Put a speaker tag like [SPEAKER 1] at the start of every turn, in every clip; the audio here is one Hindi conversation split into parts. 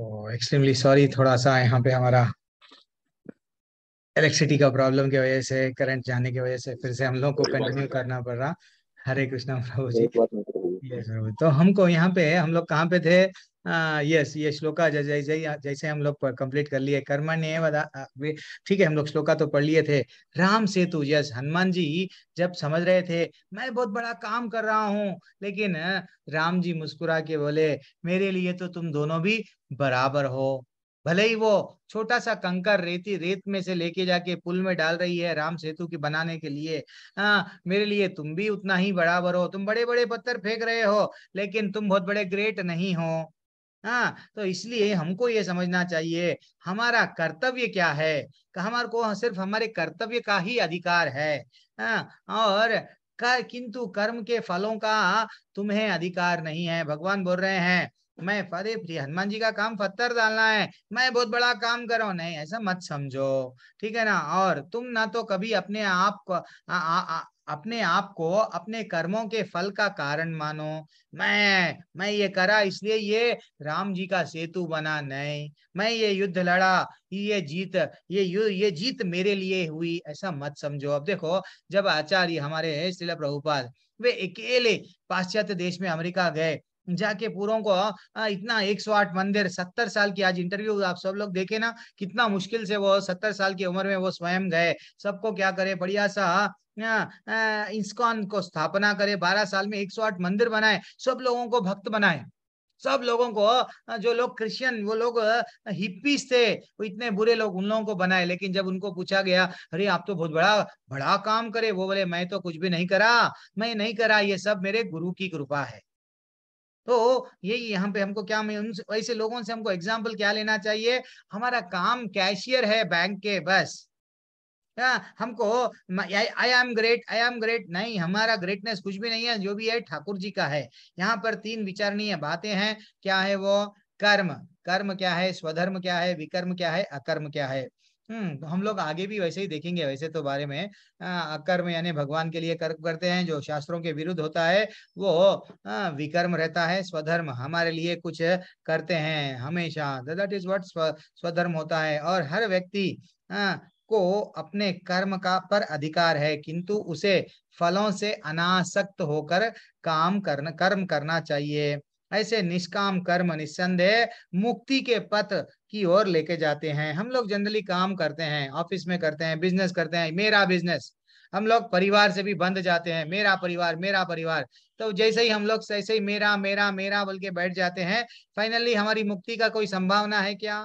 [SPEAKER 1] एक्सट्रीमली सॉरी थोड़ा सा यहाँ पे हमारा इलेक्ट्रिसिटी का प्रॉब्लम की वजह से करंट जाने की वजह से फिर से हम लोग को कंटिन्यू करना पड़ रहा हरे कृष्णा प्रभु जी तो हमको यहाँ पे हम लोग कहाँ पे थे यस ये श्लोका जैसे जैसे हम लोग कंप्लीट कर लिए कर्मण्य ठीक है हम लोग श्लोका तो पढ़ लिए थे राम सेतु यस हनुमान जी जब समझ रहे थे मैं बहुत बड़ा काम कर रहा हूँ लेकिन राम जी मुस्कुरा के बोले मेरे लिए तो तुम दोनों भी बराबर हो भले ही वो छोटा सा कंकर रेती रेत में से लेके जाके पुल में डाल रही है राम सेतु की बनाने के लिए आ, हाँ, मेरे लिए तुम भी उतना ही बराबर हो तुम बड़े बड़े पत्थर फेंक रहे हो लेकिन तुम बहुत बड़े ग्रेट नहीं हो हाँ तो इसलिए हमको ये समझना चाहिए हमारा कर्तव्य क्या है हमारे को सिर्फ हमारे कर्तव्य का ही अधिकार है आ, हाँ, और कर किंतु कर्म के फलों का तुम्हें अधिकार नहीं है भगवान बोल रहे हैं मैं फरे फ्री हनुमान जी का काम पत्थर डालना है मैं बहुत बड़ा काम कर रहा हूँ नहीं ऐसा मत समझो ठीक है ना और तुम ना तो कभी अपने आप को आ, आ, आ, अपने आप को अपने कर्मों के फल का कारण मानो मैं मैं ये करा इसलिए ये राम जी का सेतु बना नहीं मैं ये युद्ध लड़ा ये जीत ये ये जीत मेरे लिए हुई ऐसा मत समझो अब देखो जब आचार्य हमारे श्रीला प्रभुपाल वे अकेले पाश्चात्य देश में अमेरिका गए जाके पूरों को हाँ, इतना एक सौ आठ मंदिर सत्तर साल की आज इंटरव्यू आप सब लोग देखे ना कितना मुश्किल से वो सत्तर साल की उम्र में वो स्वयं गए सबको क्या करे बढ़िया सा हाँ, इंस्कॉन को स्थापना करे बारह साल में एक सौ आठ मंदिर बनाए सब लोगों को भक्त बनाए सब लोगों को जो लोग क्रिश्चियन वो लोग हिप्पीज थे वो इतने बुरे लोग उन लोगों को बनाए लेकिन जब उनको पूछा गया अरे आप तो बहुत बड़ा बड़ा काम करे वो बोले मैं तो कुछ भी नहीं करा मैं नहीं करा ये सब मेरे गुरु की कृपा है तो यही यहाँ पे हमको क्या ऐसे लोगों से हमको एग्जाम्पल क्या लेना चाहिए हमारा काम कैशियर है बैंक के बस आ, हाँ, हमको I am great I am great नहीं हमारा ग्रेटनेस कुछ भी नहीं है जो भी है ठाकुर जी का है यहाँ पर तीन विचारणीय बातें हैं क्या है वो कर्म कर्म क्या है स्वधर्म क्या है विकर्म क्या है अकर्म क्या है हम्म तो हम लोग आगे भी वैसे ही देखेंगे वैसे तो बारे में अकर्म यानी भगवान के लिए कर्म करते हैं जो शास्त्रों के विरुद्ध होता है वो विकर्म रहता है स्वधर्म हमारे लिए कुछ करते हैं हमेशा दैट इज व्हाट स्वधर्म होता है और हर व्यक्ति आ, को अपने कर्म का पर अधिकार है किंतु उसे फलों से अनासक्त होकर काम करना कर्म करना चाहिए ऐसे निष्काम कर्म निस्संदेह मुक्ति के पथ की ओर लेके जाते हैं हम लोग जनरली काम करते हैं ऑफिस में करते हैं बिजनेस करते हैं मेरा बिजनेस हम लोग परिवार से भी बंद जाते हैं मेरा परिवार मेरा परिवार तो जैसे ही हम लोग ऐसे ही मेरा मेरा मेरा बोल के बैठ जाते हैं फाइनली हमारी मुक्ति का कोई संभावना है क्या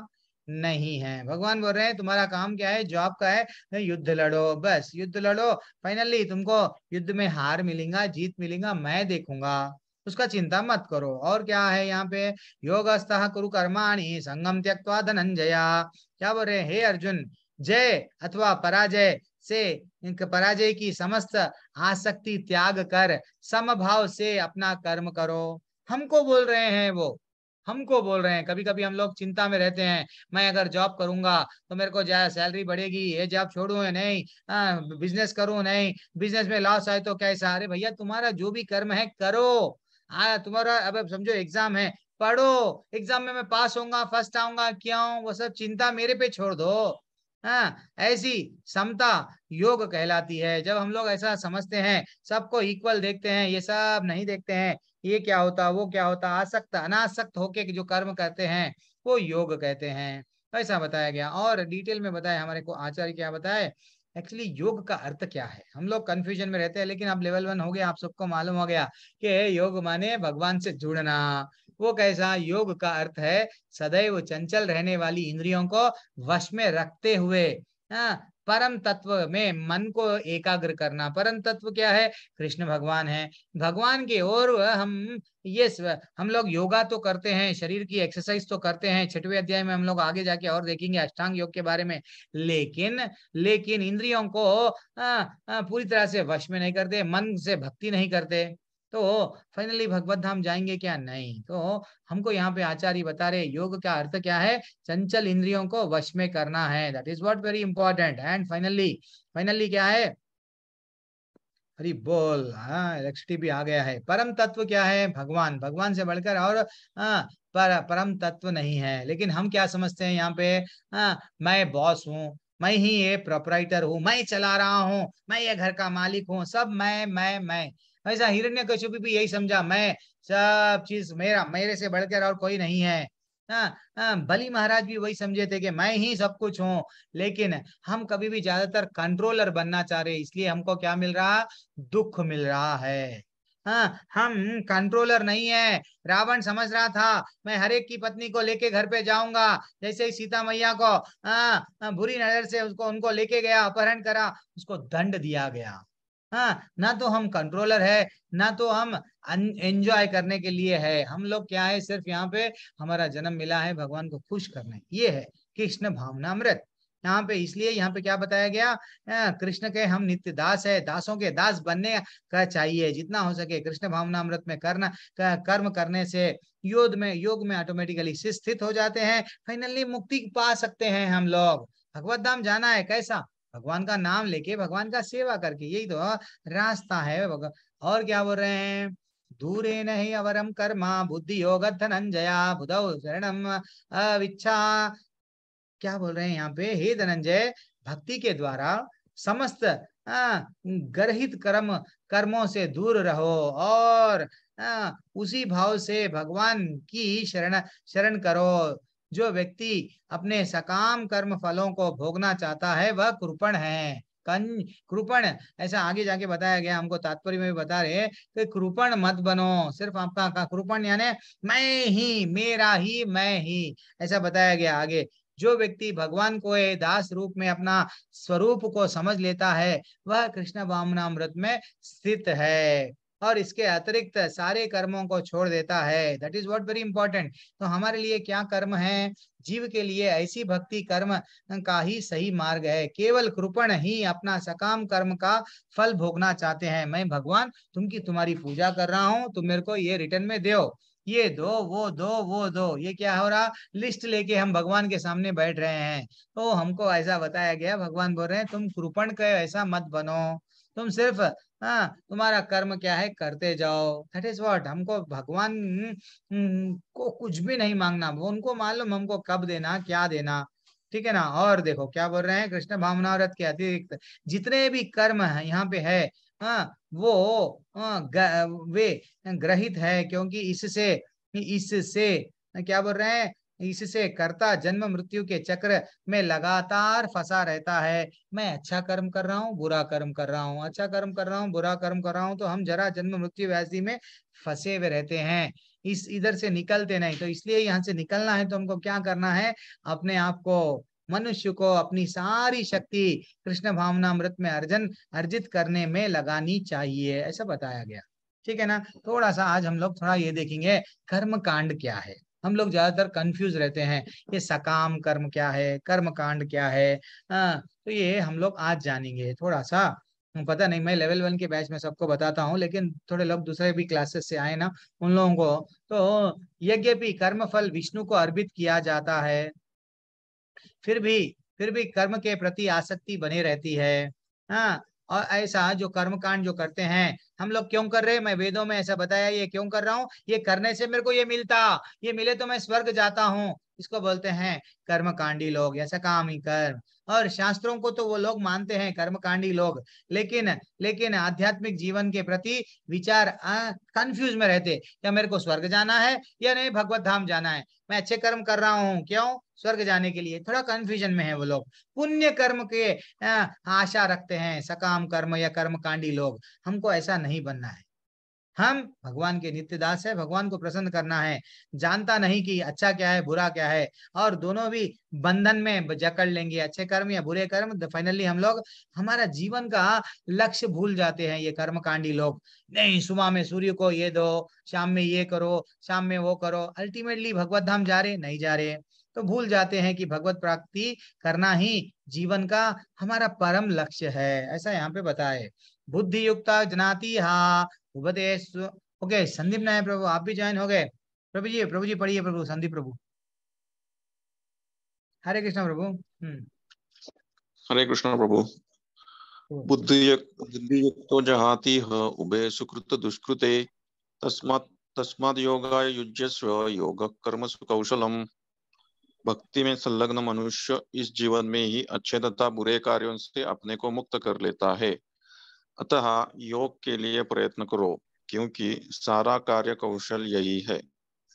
[SPEAKER 1] नहीं है भगवान बोल रहे हैं तुम्हारा काम क्या है जॉब का है युद्ध लड़ो बस युद्ध लड़ो फाइनली तुमको युद्ध में हार मिलेगा जीत मिलेगा मैं देखूंगा उसका चिंता मत करो और क्या है यहाँ पे योगस्थ कुरु कर्माणी संगम त्यक्वा धनंजया क्या बोल रहे हे अर्जुन जय अथवा पराजय से पराजय की समस्त आसक्ति त्याग कर समभाव से अपना कर्म करो हमको बोल रहे हैं वो हमको बोल रहे हैं कभी कभी हम लोग चिंता में रहते हैं मैं अगर जॉब करूंगा तो मेरे को ज्यादा सैलरी बढ़ेगी ये जॉब छोड़ू या नहीं आ, बिजनेस करूं नहीं बिजनेस में लॉस आए तो कैसा अरे भैया तुम्हारा जो भी कर्म है करो हाँ तुम्हारा अब समझो एग्जाम है पढ़ो एग्जाम में मैं पास होऊंगा फर्स्ट आऊंगा क्यों वो सब चिंता मेरे पे छोड़ दो हाँ ऐसी समता योग कहलाती है जब हम लोग ऐसा समझते हैं सबको इक्वल देखते हैं ये सब नहीं देखते हैं ये क्या होता वो क्या होता आसक्त अनासक्त होके जो कर्म करते हैं वो योग कहते हैं ऐसा बताया गया और डिटेल में बताया हमारे को आचार्य क्या बताए एक्चुअली योग का अर्थ क्या है हम लोग कंफ्यूजन में रहते हैं लेकिन अब लेवल वन हो गया आप सबको मालूम हो गया कि योग माने भगवान से जुड़ना वो कैसा योग का अर्थ है सदैव चंचल रहने वाली इंद्रियों को वश में रखते हुए हाँ परम तत्व में मन को एकाग्र करना परम तत्व क्या है कृष्ण भगवान है भगवान के और हम ये हम लोग योगा तो करते हैं शरीर की एक्सरसाइज तो करते हैं छठवे अध्याय में हम लोग आगे जाके और देखेंगे अष्टांग योग के बारे में लेकिन लेकिन इंद्रियों को आ, आ, पूरी तरह से वश में नहीं करते मन से भक्ति नहीं करते तो फाइनली भगवत धाम जाएंगे क्या नहीं तो हमको यहाँ पे आचार्य बता रहे योग का अर्थ क्या है चंचल इंद्रियों को वश में करना है that is what very important and finally finally क्या है अरे बोल हाँ इलेक्ट्रिसिटी भी आ गया है परम तत्व क्या है भगवान भगवान से बढ़कर और आ, हाँ, पर परम तत्व नहीं है लेकिन हम क्या समझते हैं यहाँ पे आ, हाँ, मैं बॉस हूँ मैं ही ये प्रोपराइटर हूँ मैं चला रहा हूँ मैं ये घर का मालिक हूँ सब मैं मैं मैं ऐसा हिरण्य कश्यप भी यही समझा मैं सब चीज मेरा मेरे से बढ़कर और कोई नहीं है हाँ, हाँ महाराज भी वही समझे थे कि मैं ही सब कुछ हूँ लेकिन हम कभी भी ज्यादातर कंट्रोलर बनना चाह रहे इसलिए हमको क्या मिल रहा दुख मिल रहा है हाँ हम कंट्रोलर नहीं है रावण समझ रहा था मैं हरेक की पत्नी को लेके घर पे जाऊंगा जैसे ही सीता मैया को हाँ बुरी नजर से उसको उनको लेके गया अपहरण करा उसको दंड दिया गया हाँ ना तो हम कंट्रोलर है ना तो हम एंजॉय करने के लिए है हम लोग क्या है सिर्फ यहाँ पे हमारा जन्म मिला है भगवान को खुश करने ये है कृष्ण भावना अमृत यहाँ पे इसलिए यहाँ पे क्या बताया गया कृष्ण के हम नित्य दास है दासों के दास बनने का चाहिए जितना हो सके कृष्ण भावना अमृत में करना कर्म करने से योग में योग में ऑटोमेटिकली स्थित हो जाते हैं फाइनली मुक्ति पा सकते हैं हम लोग भगवत धाम जाना है कैसा भगवान का नाम लेके भगवान का सेवा करके यही तो रास्ता है और क्या बोल रहे हैं दूरे नहीं अवरम कर्मा बुद्धि योग धनंजया बुध शरणम अविच्छा क्या बोल रहे हैं यहाँ पे हे धनंजय भक्ति के द्वारा समस्त ग्रहित कर्म कर्मों से दूर रहो और आ, उसी भाव से भगवान की शरण शरण करो जो व्यक्ति अपने सकाम कर्म फलों को भोगना चाहता है वह कृपण है कृपण ऐसा आगे जाके बताया गया हमको तात्पर्य में भी बता रहे कि कृपण मत बनो सिर्फ आपका का कृपण यानी मैं ही मेरा ही मैं ही ऐसा बताया गया आगे जो व्यक्ति भगवान को दास रूप में अपना स्वरूप को समझ लेता है वह कृष्ण वामनामृत में स्थित है और इसके अतिरिक्त सारे कर्मों को छोड़ देता है that is what very important तो हमारे लिए क्या कर्म है जीव के लिए ऐसी भक्ति कर्म का ही सही मार्ग है केवल कृपण ही अपना सकाम कर्म का फल भोगना चाहते हैं मैं भगवान तुमकी तुम्हारी पूजा कर रहा हूँ तुम मेरे को ये रिटर्न में दो ये दो वो दो वो दो ये क्या हो रहा लिस्ट लेके हम भगवान के सामने बैठ रहे हैं तो हमको ऐसा बताया गया भगवान बोल रहे हैं तुम कृपण का ऐसा मत बनो तुम सिर्फ हाँ तुम्हारा कर्म क्या है करते जाओ दैट इज वॉट हमको भगवान हम्म, को कुछ भी नहीं मांगना वो उनको मालूम हमको कब देना क्या देना ठीक है ना और देखो क्या बोल रहे हैं कृष्ण भावना व्रत के अतिरिक्त जितने भी कर्म है यहाँ पे है हाँ वो हाँ ग, वे ग्रहित है क्योंकि इससे इससे क्या बोल रहे हैं इससे करता जन्म मृत्यु के चक्र में लगातार फंसा रहता है मैं अच्छा कर्म कर रहा हूँ बुरा कर्म कर रहा हूँ अच्छा कर्म कर रहा हूँ बुरा कर्म कर रहा हूँ तो हम जरा जन्म मृत्यु व्याधि में फंसे हुए रहते हैं इस इधर से निकलते नहीं तो इसलिए यहाँ से निकलना है तो हमको क्या करना है अपने आप को मनुष्य को अपनी सारी शक्ति कृष्ण भावना मृत में अर्जन अर्जित करने में लगानी चाहिए ऐसा बताया गया ठीक है ना थोड़ा सा आज हम लोग थोड़ा ये देखेंगे कर्म कांड क्या है हम लोग ज्यादातर कंफ्यूज रहते हैं ये सकाम कर्म क्या है कर्म कांड क्या है आ, हाँ, तो ये हम लोग आज जानेंगे थोड़ा सा पता नहीं मैं लेवल वन के बैच में सबको बताता हूँ लेकिन थोड़े लोग दूसरे भी क्लासेस से आए ना उन लोगों को तो यज्ञ भी कर्म फल विष्णु को अर्पित किया जाता है फिर भी फिर भी कर्म के प्रति आसक्ति बनी रहती है हाँ और ऐसा जो कर्मकांड जो करते हैं हम लोग क्यों कर रहे हैं मैं वेदों में ऐसा बताया ये क्यों कर रहा हूँ ये करने से मेरे को ये मिलता ये मिले तो मैं स्वर्ग जाता हूँ इसको बोलते हैं कर्मकांडी लोग या सकामी कर्म और शास्त्रों को तो वो लोग मानते हैं कर्मकांडी लोग लेकिन लेकिन आध्यात्मिक जीवन के प्रति विचार कंफ्यूज में रहते क्या मेरे को स्वर्ग जाना है या नहीं भगवत धाम जाना है मैं अच्छे कर्म कर रहा हूँ क्यों स्वर्ग जाने के लिए थोड़ा कंफ्यूजन में है वो लोग पुण्य कर्म के आशा रखते हैं सकाम कर्म या कर्मकांडी लोग हमको ऐसा नहीं बनना है हम भगवान के नित्य दास है भगवान को प्रसन्न करना है जानता नहीं कि अच्छा क्या है बुरा क्या है और दोनों भी बंधन में जकड़ लेंगे अच्छे कर्म या बुरे कर्म फाइनली तो हम लोग हमारा जीवन का लक्ष्य भूल जाते हैं ये कर्मकांडी लोग नहीं सुबह में सूर्य को ये दो शाम में ये करो शाम में वो करो अल्टीमेटली भगवत धाम जा रहे नहीं जा रहे तो भूल जाते हैं कि भगवत प्राप्ति करना ही जीवन का हमारा परम लक्ष्य है ऐसा यहाँ पे बताए बुद्धि युक्ता जनाती हा उपदेश ओके संदीप नायक प्रभु आप भी ज्वाइन हो गए प्रभु जी प्रभु जी पढ़िए प्रभु संदीप प्रभु हरे कृष्ण प्रभु हम्म।
[SPEAKER 2] हरे कृष्ण प्रभु बुद्धियुक्तो जहाति ह उभे सुकृत दुष्कृते तस्मात् तस्मात् योगाय युज्यस्व योग कर्म सुकौशलम भक्ति में संलग्न मनुष्य इस जीवन में ही अच्छे तथा बुरे कार्यों से अपने को मुक्त कर लेता है अतः योग के लिए प्रयत्न करो क्योंकि सारा कार्य कौशल यही है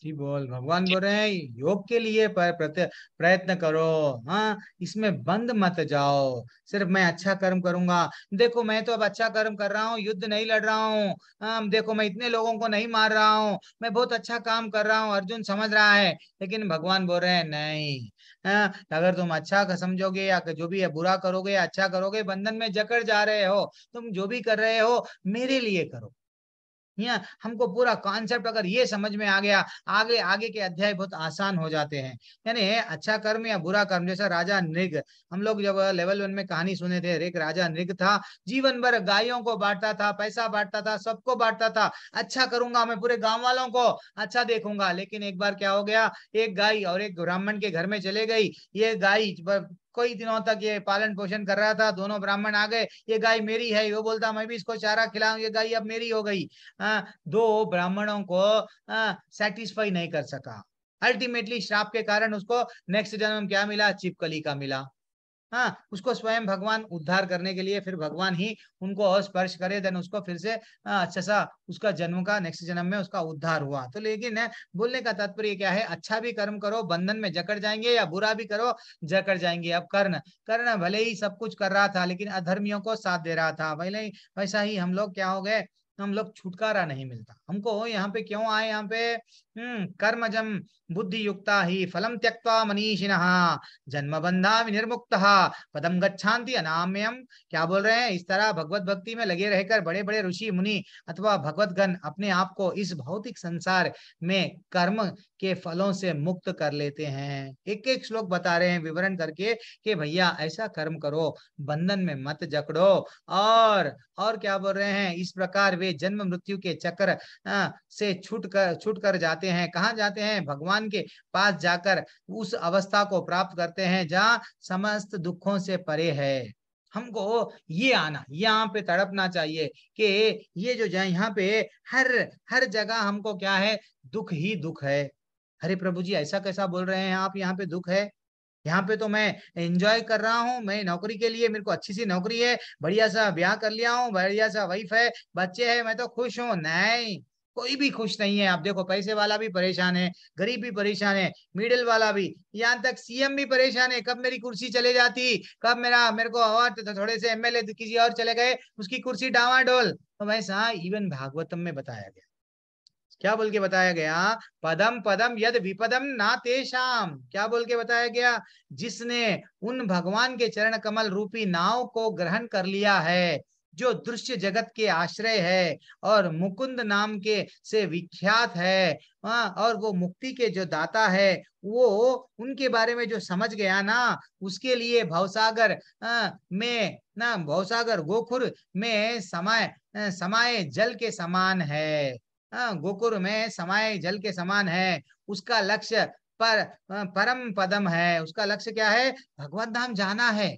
[SPEAKER 1] जी बोल भगवान बोल रहे हैं योग के लिए प्रयत्न करो हाँ इसमें बंद मत जाओ सिर्फ मैं अच्छा कर्म करूंगा देखो मैं तो अब अच्छा कर्म कर रहा हूँ युद्ध नहीं लड़ रहा हूँ हाँ, देखो मैं इतने लोगों को नहीं मार रहा हूँ मैं बहुत अच्छा काम कर रहा हूँ अर्जुन समझ रहा है लेकिन भगवान बोल रहे हैं नहीं है अगर तुम अच्छा समझोगे या जो भी है बुरा करोगे या अच्छा करोगे बंधन में जकड़ जा रहे हो तुम जो भी कर रहे हो मेरे लिए करो या हमको पूरा कॉन्सेप्ट अगर ये समझ में आ गया आगे आगे के अध्याय बहुत आसान हो जाते हैं यानी अच्छा कर्म या बुरा कर्म जैसा राजा नृग हम लोग जब लेवल वन में कहानी सुने थे एक राजा नृग था जीवन भर गायों को बांटता था पैसा बांटता था सबको बांटता था अच्छा करूंगा मैं पूरे गाँव वालों को अच्छा देखूंगा लेकिन एक बार क्या हो गया एक गाय और एक ब्राह्मण के घर में चले गई ये गाय कई दिनों तक ये पालन पोषण कर रहा था दोनों ब्राह्मण आ गए ये गाय मेरी है वो बोलता मैं भी इसको चारा खिलाऊ ये गाय अब मेरी हो गई आ, दो ब्राह्मणों को सेटिस्फाई नहीं कर सका अल्टीमेटली श्राप के कारण उसको नेक्स्ट जन्म क्या मिला चिपकली का मिला हाँ उसको स्वयं भगवान उद्धार करने के लिए फिर भगवान ही उनको स्पर्श करे देन उसको फिर से हाँ, अच्छा सा उसका जन्म का नेक्स्ट जन्म में उसका उद्धार हुआ तो लेकिन हाँ, बोलने का तात्पर्य क्या है अच्छा भी कर्म करो बंधन में जकड़ जाएंगे या बुरा भी करो जकड़ जाएंगे अब कर्ण कर्ण भले ही सब कुछ कर रहा था लेकिन अधर्मियों को साथ दे रहा था भले ही वैसा ही हम लोग क्या हो गए हम लोग छुटकारा नहीं मिलता हमको यहाँ पे क्यों आए यहाँ पे हम्म कर्मजम बुद्धि युक्ता ही फलम त्यक्ता मनीषिण जन्म बंधा निर्मुक्त पदम गच्छांति अनाम्यम क्या बोल रहे हैं इस तरह भगवत भक्ति में लगे रहकर बड़े बड़े ऋषि मुनि अथवा भगवत गण अपने आप को इस भौतिक संसार में कर्म के फलों से मुक्त कर लेते हैं एक एक श्लोक बता रहे हैं विवरण करके कि भैया ऐसा कर्म करो बंधन में मत जकड़ो और और क्या बोल रहे हैं इस प्रकार वे जन्म मृत्यु के चक्र से छूट कर छूट कर जाते जाते हैं कहाँ जाते हैं भगवान के पास जाकर उस अवस्था को प्राप्त करते हैं जहाँ समस्त दुखों से परे है हमको ये आना यहाँ पे तड़पना चाहिए कि ये जो यहाँ पे हर हर जगह हमको क्या है दुख ही दुख है अरे प्रभु जी ऐसा कैसा बोल रहे हैं आप यहाँ पे दुख है यहाँ पे तो मैं एंजॉय कर रहा हूँ मैं नौकरी के लिए मेरे को अच्छी सी नौकरी है बढ़िया सा ब्याह कर लिया हूँ बढ़िया सा वाइफ है बच्चे है मैं तो खुश हूँ नहीं कोई भी खुश नहीं है आप देखो पैसे वाला भी परेशान है गरीब भी परेशान है मिडिल वाला भी यहाँ तक सीएम भी परेशान है कब मेरी कुर्सी चले जाती कब मेरा मेरे को और तो थोड़े से एमएलए तो किसी और चले गए उसकी कुर्सी डावाडोल तो भाई साहब इवन भागवतम में बताया गया क्या बोल के बताया गया पदम पदम यद विपदम ना तेषाम क्या बोल के बताया गया जिसने उन भगवान के चरण कमल रूपी नाव को ग्रहण कर लिया है जो दृश्य जगत के आश्रय है और मुकुंद नाम के से विख्यात है हाँ, और वो मुक्ति के जो दाता है वो उनके बारे में जो समझ गया ना उसके लिए भवसागर हाँ, में ना भवसागर गोखुर में समय हाँ, समय जल के समान है गोकुर में समय जल के समान है उसका लक्ष्य पर परम पदम है उसका लक्ष्य क्या है भगवत धाम जाना है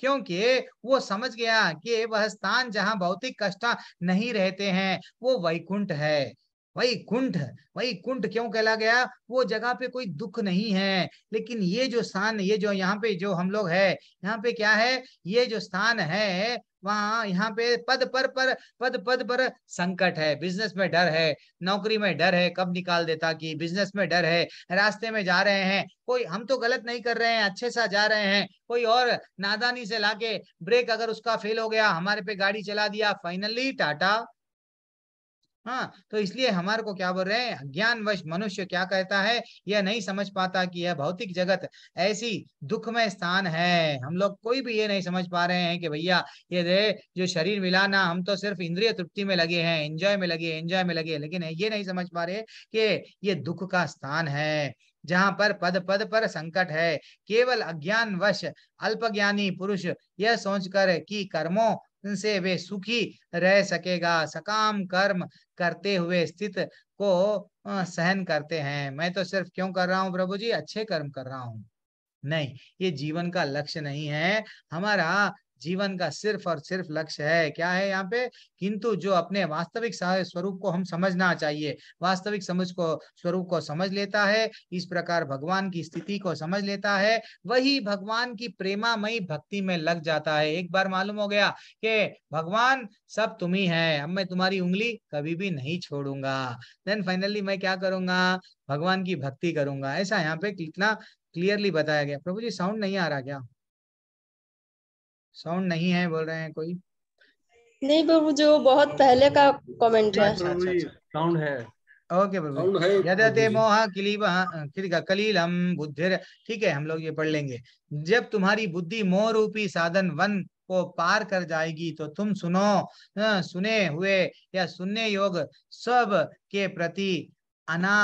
[SPEAKER 1] क्योंकि वो समझ गया कि वह स्थान जहाँ भौतिक कष्ट नहीं रहते हैं वो वैकुंठ है वही कुंठ वही कुंठ क्यों कहला गया वो जगह पे कोई दुख नहीं है लेकिन ये जो स्थान ये जो यहाँ पे जो हम लोग है यहाँ पे क्या है ये जो स्थान है वहां यहाँ पे पद पर पर पद पद पर संकट है बिजनेस में डर है नौकरी में डर है कब निकाल देता कि बिजनेस में डर है रास्ते में जा रहे हैं कोई हम तो गलत नहीं कर रहे हैं अच्छे सा जा रहे हैं कोई और नादानी से लाके ब्रेक अगर उसका फेल हो गया हमारे पे गाड़ी चला दिया फाइनली टाटा हाँ तो इसलिए हमारे को क्या बोल रहे हैं ज्ञानवश मनुष्य क्या कहता है यह नहीं समझ पाता कि यह भौतिक जगत ऐसी दुखमय स्थान है हम लोग कोई भी ये नहीं समझ पा रहे हैं कि भैया ये दे जो शरीर मिला ना हम तो सिर्फ इंद्रिय तृप्ति में लगे हैं एंजॉय में लगे एंजॉय में लगे लेकिन ये नहीं समझ पा रहे कि ये दुख का स्थान है जहां पर पद पद पर संकट है केवल अज्ञानवश अल्प ज्ञानी पुरुष यह सोचकर कि कर्मों से वे सुखी रह सकेगा सकाम कर्म करते हुए स्थित को सहन करते हैं मैं तो सिर्फ क्यों कर रहा हूँ प्रभु जी अच्छे कर्म कर रहा हूँ नहीं ये जीवन का लक्ष्य नहीं है हमारा जीवन का सिर्फ और सिर्फ लक्ष्य है क्या है यहाँ पे किंतु जो अपने वास्तविक स्वरूप को हम समझना चाहिए वास्तविक समझ को स्वरूप को समझ लेता है इस प्रकार भगवान की स्थिति को समझ लेता है वही भगवान की प्रेमामयी भक्ति में लग जाता है एक बार मालूम हो गया कि भगवान सब तुम ही है अब मैं तुम्हारी उंगली कभी भी नहीं छोड़ूंगा देन फाइनली मैं क्या करूंगा भगवान की भक्ति करूंगा ऐसा यहाँ पे कितना क्लियरली बताया गया प्रभु जी साउंड नहीं आ रहा क्या साउंड नहीं है बोल रहे हैं कोई नहीं प्रभु जो बहुत पहले
[SPEAKER 2] का कमेंट है साउंड अच्छा, अच्छा, अच्छा। है ओके प्रभु यदते
[SPEAKER 1] मोह कलील हम बुद्धि ठीक है हम लोग ये पढ़ लेंगे जब तुम्हारी बुद्धि मोह रूपी साधन वन को पार कर जाएगी तो तुम सुनो सुने हुए या सुनने योग सब के प्रति अना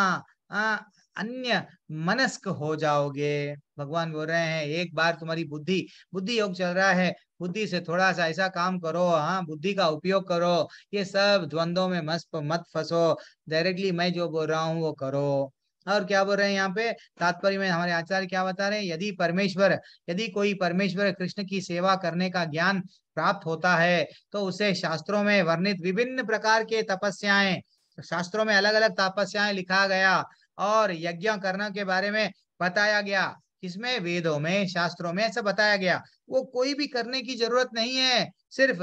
[SPEAKER 1] अन्य मनस्क हो जाओगे भगवान बोल रहे हैं एक बार तुम्हारी बुद्धि बुद्धि योग चल रहा है बुद्धि से थोड़ा सा ऐसा काम करो हाँ बुद्धि का उपयोग करो ये सब द्वंद्व में मस्त मत फंसो डायरेक्टली मैं जो बोल रहा हूँ वो करो और क्या बोल रहे हैं यहाँ पे तात्पर्य में हमारे आचार्य क्या बता रहे हैं यदि परमेश्वर यदि कोई परमेश्वर कृष्ण की सेवा करने का ज्ञान प्राप्त होता है तो उसे शास्त्रों में वर्णित विभिन्न प्रकार के तपस्याएं शास्त्रों में अलग अलग तपस्याएं लिखा गया और यज्ञ करने के बारे में बताया गया किसमें वेदों में शास्त्रों में ऐसा बताया गया वो कोई भी करने की जरूरत नहीं है सिर्फ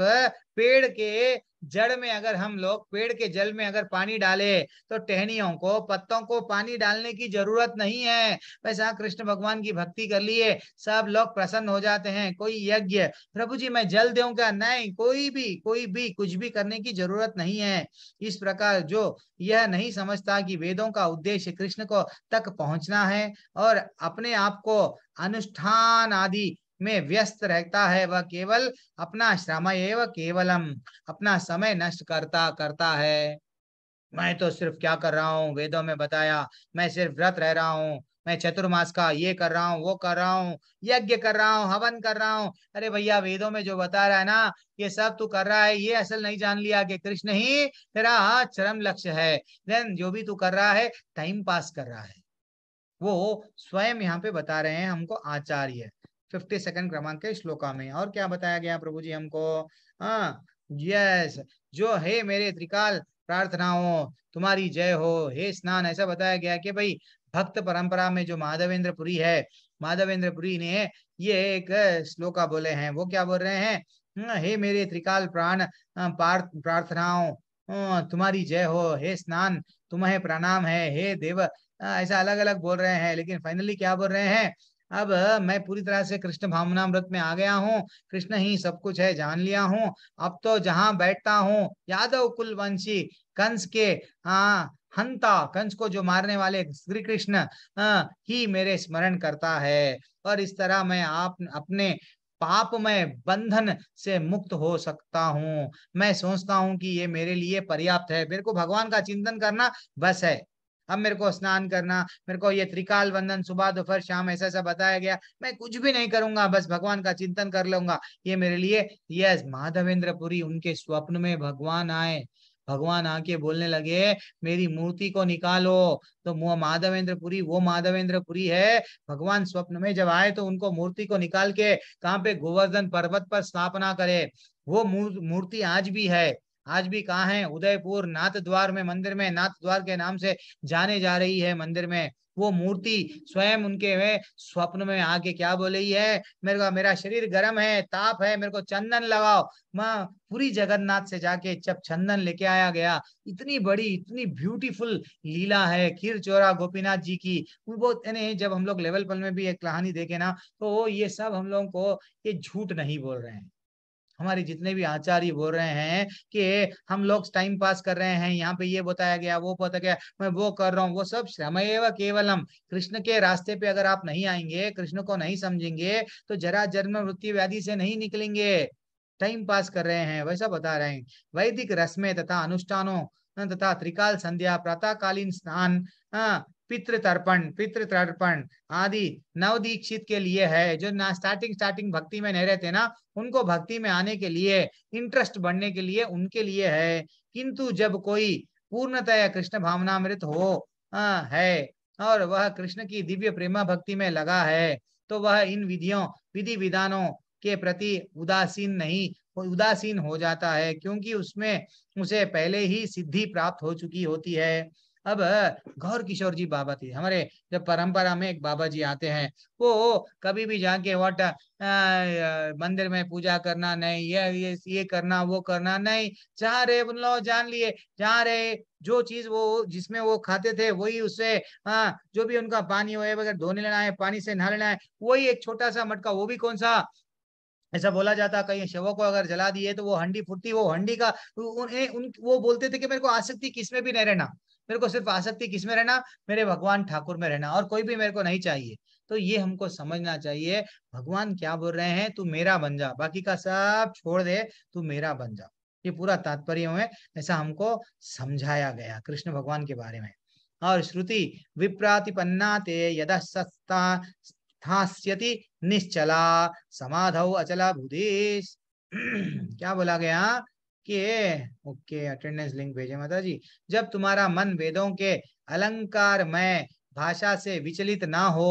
[SPEAKER 1] पेड़ के जड़ में अगर हम लोग पेड़ के जल में अगर पानी डाले तो टहनियों को पत्तों को पानी डालने की जरूरत नहीं है वैसा हाँ, कृष्ण भगवान की भक्ति कर लिए सब लोग प्रसन्न हो जाते हैं कोई यज्ञ प्रभु जी मैं जल क्या नहीं कोई भी कोई भी कुछ भी करने की जरूरत नहीं है इस प्रकार जो यह नहीं समझता कि वेदों का उद्देश्य कृष्ण को तक पहुंचना है और अपने आप को अनुष्ठान आदि में व्यस्त रहता है वह केवल अपना श्रम एवं केवलम अपना समय नष्ट करता करता है मैं तो सिर्फ क्या कर रहा हूँ वेदों में बताया मैं सिर्फ व्रत रह रहा हूँ मैं चतुर्मास का ये कर रहा हूँ वो कर रहा हूँ यज्ञ कर रहा हूँ हवन कर रहा हूँ अरे भैया वेदों में जो बता रहा है ना ये सब तू कर रहा है ये असल नहीं जान लिया कि कृष्ण ही तेरा चरम लक्ष्य है देन जो भी तू कर रहा है टाइम पास कर रहा है वो स्वयं यहाँ पे बता रहे हैं हमको आचार्य फिफ्टी सेकंड क्रमांक के श्लोका में और क्या बताया गया प्रभु जी हमको हाँ यस जो हे मेरे त्रिकाल प्रार्थनाओं तुम्हारी जय हो हे स्नान ऐसा बताया गया कि भाई भक्त परंपरा में जो माधवेंद्रपुरी है माधवेंद्रपुरी ने ये एक श्लोका बोले हैं वो क्या बोल रहे हैं हे मेरे त्रिकाल प्राण प्रार्थनाओं तुम्हारी जय हो हे स्नान तुम्हें प्रणाम है हे देव ऐसा अलग अलग बोल रहे हैं लेकिन फाइनली क्या बोल रहे हैं अब मैं पूरी तरह से कृष्ण भावनामृत में आ गया हूँ कृष्ण ही सब कुछ है जान लिया हूँ अब तो जहाँ बैठता हूँ यादव कुलवंशी कंस के हाँ हंता कंस को जो मारने वाले श्री कृष्ण ही मेरे स्मरण करता है और इस तरह मैं आप अपने पाप में बंधन से मुक्त हो सकता हूँ मैं सोचता हूँ कि ये मेरे लिए पर्याप्त है मेरे को भगवान का चिंतन करना बस है अब मेरे को स्नान करना मेरे को ये त्रिकाल वंदन सुबह दोपहर शाम ऐसा ऐसा बताया गया मैं कुछ भी नहीं करूंगा बस भगवान का चिंतन कर लूंगा ये मेरे लिए यस माधवेंद्रपुरी उनके स्वप्न में भगवान आए भगवान आके बोलने लगे मेरी मूर्ति को निकालो तो माधवेंद्रपुरी वो माधवेंद्रपुरी है भगवान स्वप्न में जब आए तो उनको मूर्ति को निकाल के कहाँ पे गोवर्धन पर्वत पर स्थापना करे वो मूर्ति आज भी है आज भी कहाँ है उदयपुर नाथ द्वार में मंदिर में नाथ द्वार के नाम से जाने जा रही है मंदिर में वो मूर्ति स्वयं उनके स्वप्न में आके क्या बोली है मेरे को मेरा शरीर गर्म है ताप है मेरे को चंदन लगाओ माँ पूरी जगन्नाथ से जाके जब चंदन लेके आया गया इतनी बड़ी इतनी ब्यूटीफुल लीला है खीर चोरा गोपीनाथ जी की बहुत जब हम लोग लेवल पल में भी एक कहानी देखे ना तो ये सब हम लोगों को ये झूठ नहीं बोल रहे हैं हमारे जितने भी आचार्य बोल रहे हैं कि हम लोग टाइम पास कर रहे हैं यहाँ पे ये बताया गया वो बताया गया मैं वो कर रहा हूँ वो सब समय व केवलम कृष्ण के रास्ते पे अगर आप नहीं आएंगे कृष्ण को नहीं समझेंगे तो जरा जन्म मृत्यु व्याधि से नहीं निकलेंगे टाइम पास कर रहे हैं वैसा बता रहे हैं वैदिक रस्में तथा अनुष्ठानों तथा त्रिकाल संध्या प्रातःकालीन स्नान हाँ, पितृतर्पण पितृतर्पण आदि नवदीक्षित के लिए है जो ना स्टार्टिंग स्टार्टिंग भक्ति में नहीं रहते ना उनको भक्ति में आने के लिए इंटरेस्ट बढ़ने के लिए उनके लिए है किंतु जब कोई पूर्णतया कृष्ण भावनामृत हो आ, है और वह कृष्ण की दिव्य प्रेमा भक्ति में लगा है तो वह इन विधियों विधि विधानों के प्रति उदासीन नहीं उदासीन हो जाता है क्योंकि उसमें उसे पहले ही सिद्धि प्राप्त हो चुकी होती है अब गौर किशोर जी बाबा थे हमारे जब परंपरा में एक बाबा जी आते हैं वो कभी भी जाके वट मंदिर में पूजा करना नहीं ये ये ये करना वो करना नहीं जहाँ रहे उन जान लिए चाह रहे जो चीज वो जिसमें वो खाते थे वही उससे हाँ जो भी उनका पानी हो अगर धोने लेना है पानी से नहा लेना है वही एक छोटा सा मटका वो भी कौन सा ऐसा बोला जाता कहीं शवों को अगर जला दिए तो वो हंडी फुटती वो हंडी का उन, उन, वो बोलते थे कि मेरे को आसक्ति किसमें भी नहीं रहना मेरे को सिर्फ आसक्ति किस में रहना मेरे भगवान ठाकुर में रहना और कोई भी मेरे को नहीं चाहिए तो ये हमको समझना चाहिए भगवान क्या बोल रहे हैं तू मेरा बन जा बाकी का सब छोड़ दे तू मेरा बन जा ये पूरा तात्पर्य में ऐसा हमको समझाया गया कृष्ण भगवान के बारे में और श्रुति विप्रातिपन्ना ते यदा सस्ता स्थास्यति निश्चला समाधौ अचला भूदेश क्या बोला गया ओके ओके अटेंडेंस लिंक भेजे माता जी जब तुम्हारा मन वेदों के अलंकार में भाषा से विचलित ना हो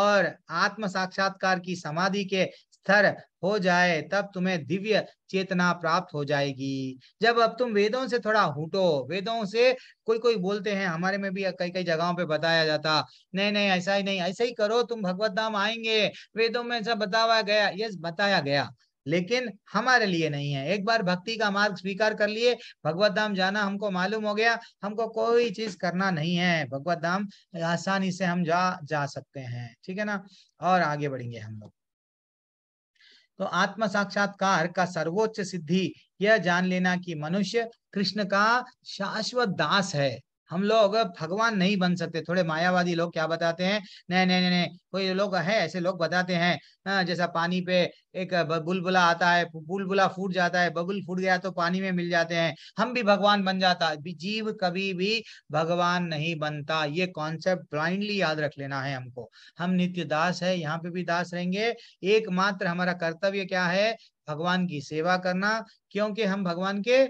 [SPEAKER 1] और आत्म साक्षात्कार की समाधि के स्तर हो जाए तब तुम्हें दिव्य चेतना प्राप्त हो जाएगी जब अब तुम वेदों से थोड़ा हूटो वेदों से कोई कोई बोलते हैं हमारे में भी कई कई जगहों पे बताया जाता नहीं नहीं ऐसा ही नहीं ऐसा ही करो तुम भगवत धाम आएंगे वेदों में ऐसा बताया गया यस बताया गया लेकिन हमारे लिए नहीं है एक बार भक्ति का मार्ग स्वीकार कर लिए भगवत धाम जाना हमको मालूम हो गया हमको कोई चीज करना नहीं है भगवत धाम आसानी से हम जा जा सकते हैं ठीक है ना और आगे बढ़ेंगे हम लोग तो आत्म साक्षात्कार का सर्वोच्च सिद्धि यह जान लेना कि मनुष्य कृष्ण का शाश्वत दास है हम लोग भगवान नहीं बन सकते थोड़े मायावादी लोग क्या बताते हैं नहीं नहीं नहीं कोई लोग है ऐसे लोग बताते हैं हाँ, जैसा पानी पे एक बुलबुला आता है बुलबुला फूट जाता है बबुल फूट गया तो पानी में मिल जाते हैं हम भी भगवान बन जाता जीव कभी भी भगवान नहीं बनता ये कॉन्सेप्ट ब्लाइंडली याद रख लेना है हमको हम नित्य दास है यहाँ पे भी दास रहेंगे एकमात्र हमारा कर्तव्य क्या है भगवान की सेवा करना क्योंकि हम भगवान के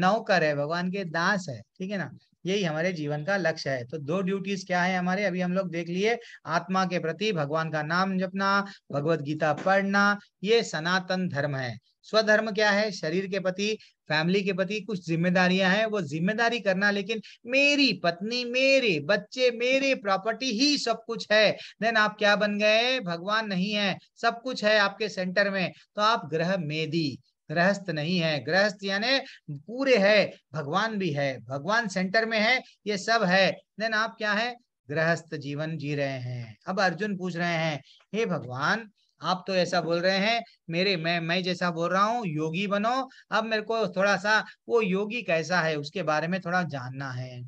[SPEAKER 1] नौकर है भगवान के दास है ठीक है ना यही हमारे जीवन का लक्ष्य है तो दो ड्यूटीज क्या है हमारे अभी हम लोग देख लिए आत्मा के प्रति भगवान का नाम जपना भगवत गीता पढ़ना ये सनातन धर्म है स्वधर्म क्या है शरीर के प्रति फैमिली के प्रति कुछ जिम्मेदारियां हैं वो जिम्मेदारी करना लेकिन मेरी पत्नी मेरे बच्चे मेरे प्रॉपर्टी ही सब कुछ है देन आप क्या बन गए भगवान नहीं है सब कुछ है आपके सेंटर में तो आप ग्रह मेदी गृहस्थ नहीं है गृहस्थ यानी पूरे है भगवान भी है भगवान सेंटर में है ये सब है देन आप क्या है गृहस्थ जीवन जी रहे हैं अब अर्जुन पूछ रहे हैं हे भगवान आप तो ऐसा बोल रहे हैं मेरे मैं मैं जैसा बोल रहा हूँ योगी बनो अब मेरे को थोड़ा सा वो योगी कैसा है उसके बारे में थोड़ा जानना है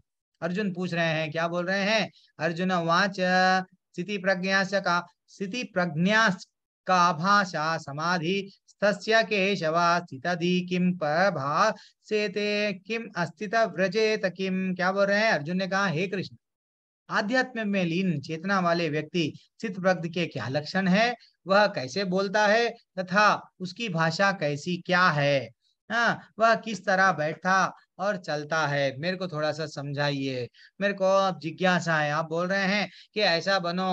[SPEAKER 1] अर्जुन पूछ रहे हैं क्या बोल रहे हैं अर्जुन वाच स्थिति प्रज्ञा का स्थिति प्रज्ञा का भाषा समाधि तस्य केशवा किम किम अस्थित व्रजेत किम क्या बोल रहे हैं अर्जुन ने कहा हे कृष्ण आध्यात्म में लीन चेतना वाले व्यक्ति के क्या लक्षण है वह कैसे बोलता है तथा उसकी भाषा कैसी क्या है हाँ, वह किस तरह बैठता और चलता है मेरे को थोड़ा सा समझाइए मेरे को आप जिज्ञासा है आप बोल रहे हैं कि ऐसा बनो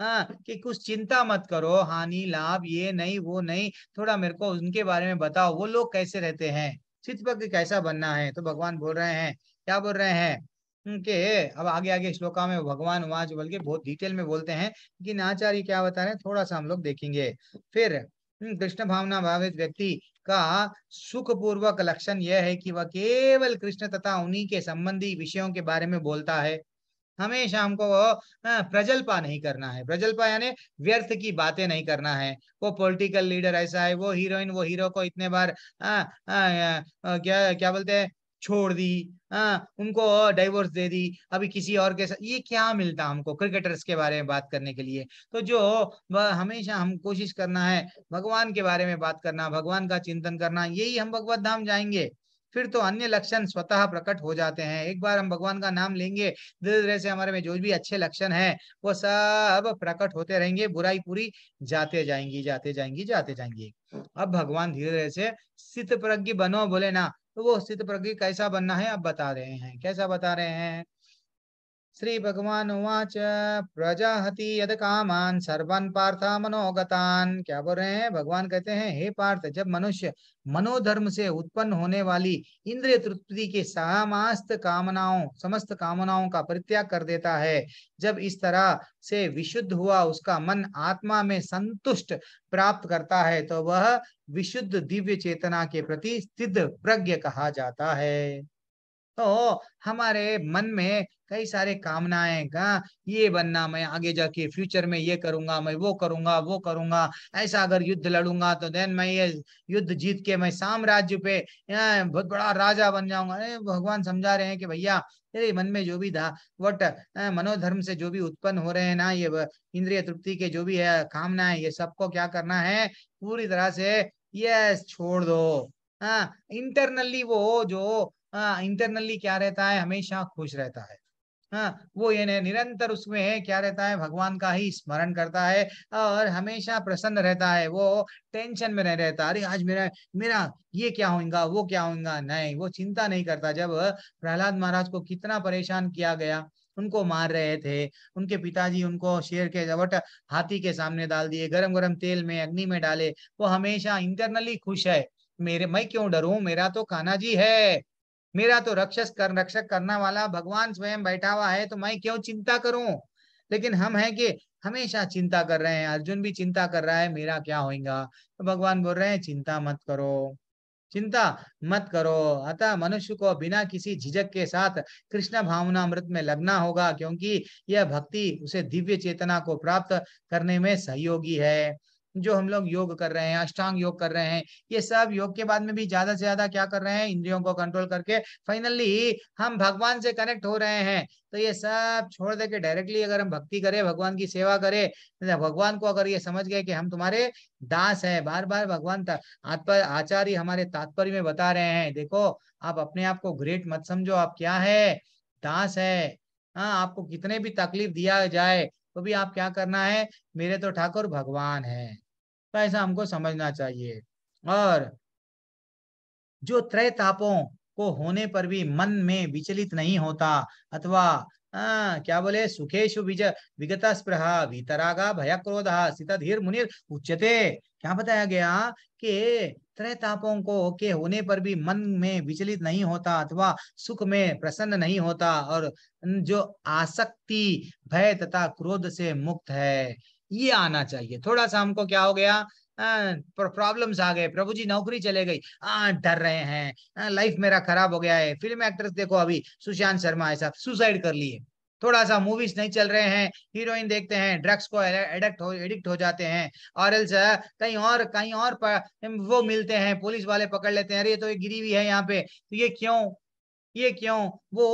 [SPEAKER 1] हाँ कि कुछ चिंता मत करो हानि लाभ ये नहीं वो नहीं थोड़ा मेरे को उनके बारे में बताओ वो लोग कैसे रहते हैं स्थित पक्ष कैसा बनना है तो भगवान बोल रहे हैं क्या बोल रहे हैं के अब आगे आगे श्लोका में भगवान जो बोल के बहुत डिटेल में बोलते हैं कि आचार्य क्या बता रहे हैं थोड़ा सा हम लोग देखेंगे फिर हम्म, कृष्ण भावना भावित व्यक्ति का सुख पूर्वक लक्षण यह है कि वह केवल कृष्ण तथा उन्हीं के संबंधी विषयों के बारे में बोलता है हमेशा हमको प्रजल्पा नहीं करना है प्रजल्पा यानी व्यर्थ की बातें नहीं करना है वो पॉलिटिकल लीडर ऐसा है वो हीरोइन वो हीरो को इतने बार आ, आ, आ, क्या क्या बोलते हैं छोड़ दी आ, उनको डाइवोर्स दे दी अभी किसी और के साथ ये क्या मिलता हमको क्रिकेटर्स के बारे में बात करने के लिए तो जो हमेशा हम कोशिश करना है भगवान के बारे में बात करना भगवान का चिंतन करना यही हम भगवत धाम जाएंगे फिर तो अन्य लक्षण स्वतः प्रकट हो जाते हैं एक बार हम भगवान का नाम लेंगे धीरे धीरे से हमारे में जो भी अच्छे लक्षण है वो सब प्रकट होते रहेंगे बुराई पूरी जाते जाएंगी जाते जाएंगी जाते जाएंगी अब भगवान धीरे धीरे से स्थित प्रज्ञ बनो बोले ना तो वो स्थित प्रज्ञ कैसा बनना है अब बता रहे हैं कैसा बता रहे हैं श्री भगवान उवाच प्रजाहति यद कामान सर्वान पार्थ मनोगतान क्या बोल रहे हैं भगवान कहते हैं हे पार्थ जब मनुष्य मनोधर्म से उत्पन्न होने वाली इंद्रिय तृप्ति के समस्त कामनाओं समस्त कामनाओं का परित्याग कर देता है जब इस तरह से विशुद्ध हुआ उसका मन आत्मा में संतुष्ट प्राप्त करता है तो वह विशुद्ध दिव्य चेतना के प्रति स्थित प्रज्ञ कहा जाता है तो हमारे मन में कई सारे कामनाएं का ये बनना मैं आगे जाके फ्यूचर में ये करूंगा मैं वो करूंगा वो करूंगा ऐसा अगर युद्ध लड़ूंगा तो देन मैं ये युद्ध जीत के मैं साम्राज्य पे बहुत बड़ा राजा बन जाऊंगा अरे भगवान समझा रहे हैं कि भैया तेरे मन में जो भी था वट मनोधर्म से जो भी उत्पन्न हो रहे हैं ना ये इंद्रिय तृप्ति के जो भी है कामना है ये सबको क्या करना है पूरी तरह से यस छोड़ दो हाँ इंटरनली वो जो इंटरनली हाँ, क्या रहता है हमेशा खुश रहता है हाँ वो ये निरंतर उसमें है क्या रहता है भगवान का ही स्मरण करता है और हमेशा प्रसन्न रहता है वो टेंशन में नहीं रहता अरे आज मेरा मेरा ये क्या होगा वो क्या होगा नहीं वो चिंता नहीं करता जब प्रहलाद महाराज को कितना परेशान किया गया उनको मार रहे थे उनके पिताजी उनको शेर के जवट हाथी के सामने डाल दिए गरम गरम तेल में अग्नि में डाले वो हमेशा इंटरनली खुश है मेरे मैं क्यों डरू मेरा तो कान्हा जी है मेरा तो रक्षस कर रक्षक करना वाला भगवान स्वयं बैठा हुआ है तो मैं क्यों चिंता करूं लेकिन हम हैं कि हमेशा चिंता कर रहे हैं अर्जुन भी चिंता कर रहा है मेरा क्या होगा तो भगवान बोल रहे हैं चिंता मत करो चिंता मत करो अतः मनुष्य को बिना किसी झिझक के साथ कृष्ण भावना अमृत में लगना होगा क्योंकि यह भक्ति उसे दिव्य चेतना को प्राप्त करने में सहयोगी है जो हम लोग योग कर रहे हैं अष्टांग योग कर रहे हैं ये सब योग के बाद में भी ज्यादा से ज्यादा क्या कर रहे हैं इंद्रियों को कंट्रोल करके फाइनली हम भगवान से कनेक्ट हो रहे हैं तो ये सब छोड़ दे के डायरेक्टली अगर हम भक्ति करें भगवान की सेवा करें तो भगवान को अगर ये समझ गए कि हम तुम्हारे दास है बार बार भगवान आचार्य हमारे तात्पर्य में बता रहे हैं देखो आप अपने आप को ग्रेट मत समझो आप क्या है दास है हाँ आपको कितने भी तकलीफ दिया जाए तो भी आप क्या करना है मेरे तो ठाकुर भगवान है तो ऐसा हमको समझना चाहिए और जो त्रय तापों को होने पर भी मन में विचलित नहीं होता अथवा हाँ क्या बोले सुखेशु बीज विगत स्प्रह भीतरागा भय क्रोध सीताधीर मुनिर उच्चते क्या बताया गया कि त्रय को के होने पर भी मन में विचलित नहीं होता अथवा सुख में प्रसन्न नहीं होता और जो आसक्ति भय तथा क्रोध से मुक्त है ये आना चाहिए थोड़ा सा हमको क्या हो गया प्रॉब्लम्स आ गए प्रभु जी नौकरी चले गई आ, डर रहे हैं लाइफ मेरा खराब हो गया है फिल्म एक्ट्रेस देखो अभी सुशांत शर्मा ऐसा सुसाइड कर लिए थोड़ा सा मूवीज नहीं चल रहे हैं हीरोइन देखते हैं ड्रग्स को एडिक्ट हो एडिक्ट हो जाते हैं और एल्स कहीं और कहीं और पर, वो मिलते हैं पुलिस वाले पकड़ लेते हैं अरे तो ये गिरी हुई है यहाँ पे तो ये क्यों ये क्यों वो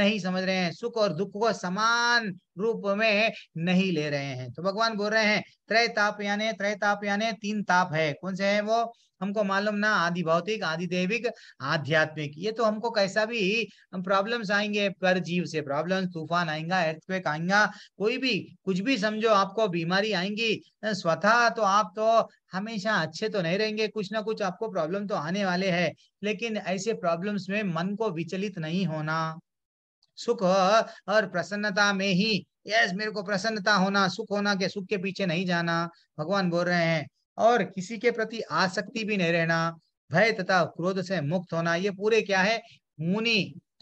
[SPEAKER 1] नहीं समझ रहे हैं सुख और दुख को समान रूप में नहीं ले रहे हैं तो भगवान बोल रहे हैं त्रय ताप यानी त्रय ताप यानी तीन ताप है कौन से है वो हमको मालूम ना आदि भौतिक आदि देविक आध्यात्मिक ये तो हमको कैसा भी हम प्रॉब्लम्स आएंगे पर जीव से प्रॉब्लम्स तूफान आएगा एर्थक्वेक आएगा कोई भी कुछ भी समझो आपको बीमारी आएंगी स्वतः तो आप तो हमेशा अच्छे तो नहीं रहेंगे कुछ ना कुछ आपको प्रॉब्लम तो आने वाले है लेकिन ऐसे प्रॉब्लम्स में मन को विचलित नहीं होना सुख और प्रसन्नता में ही यस मेरे को प्रसन्नता होना सुख होना के सुख के पीछे नहीं जाना भगवान बोल रहे हैं और किसी के प्रति आसक्ति भी नहीं रहना भय तथा क्रोध से मुक्त होना ये पूरे क्या है मुनि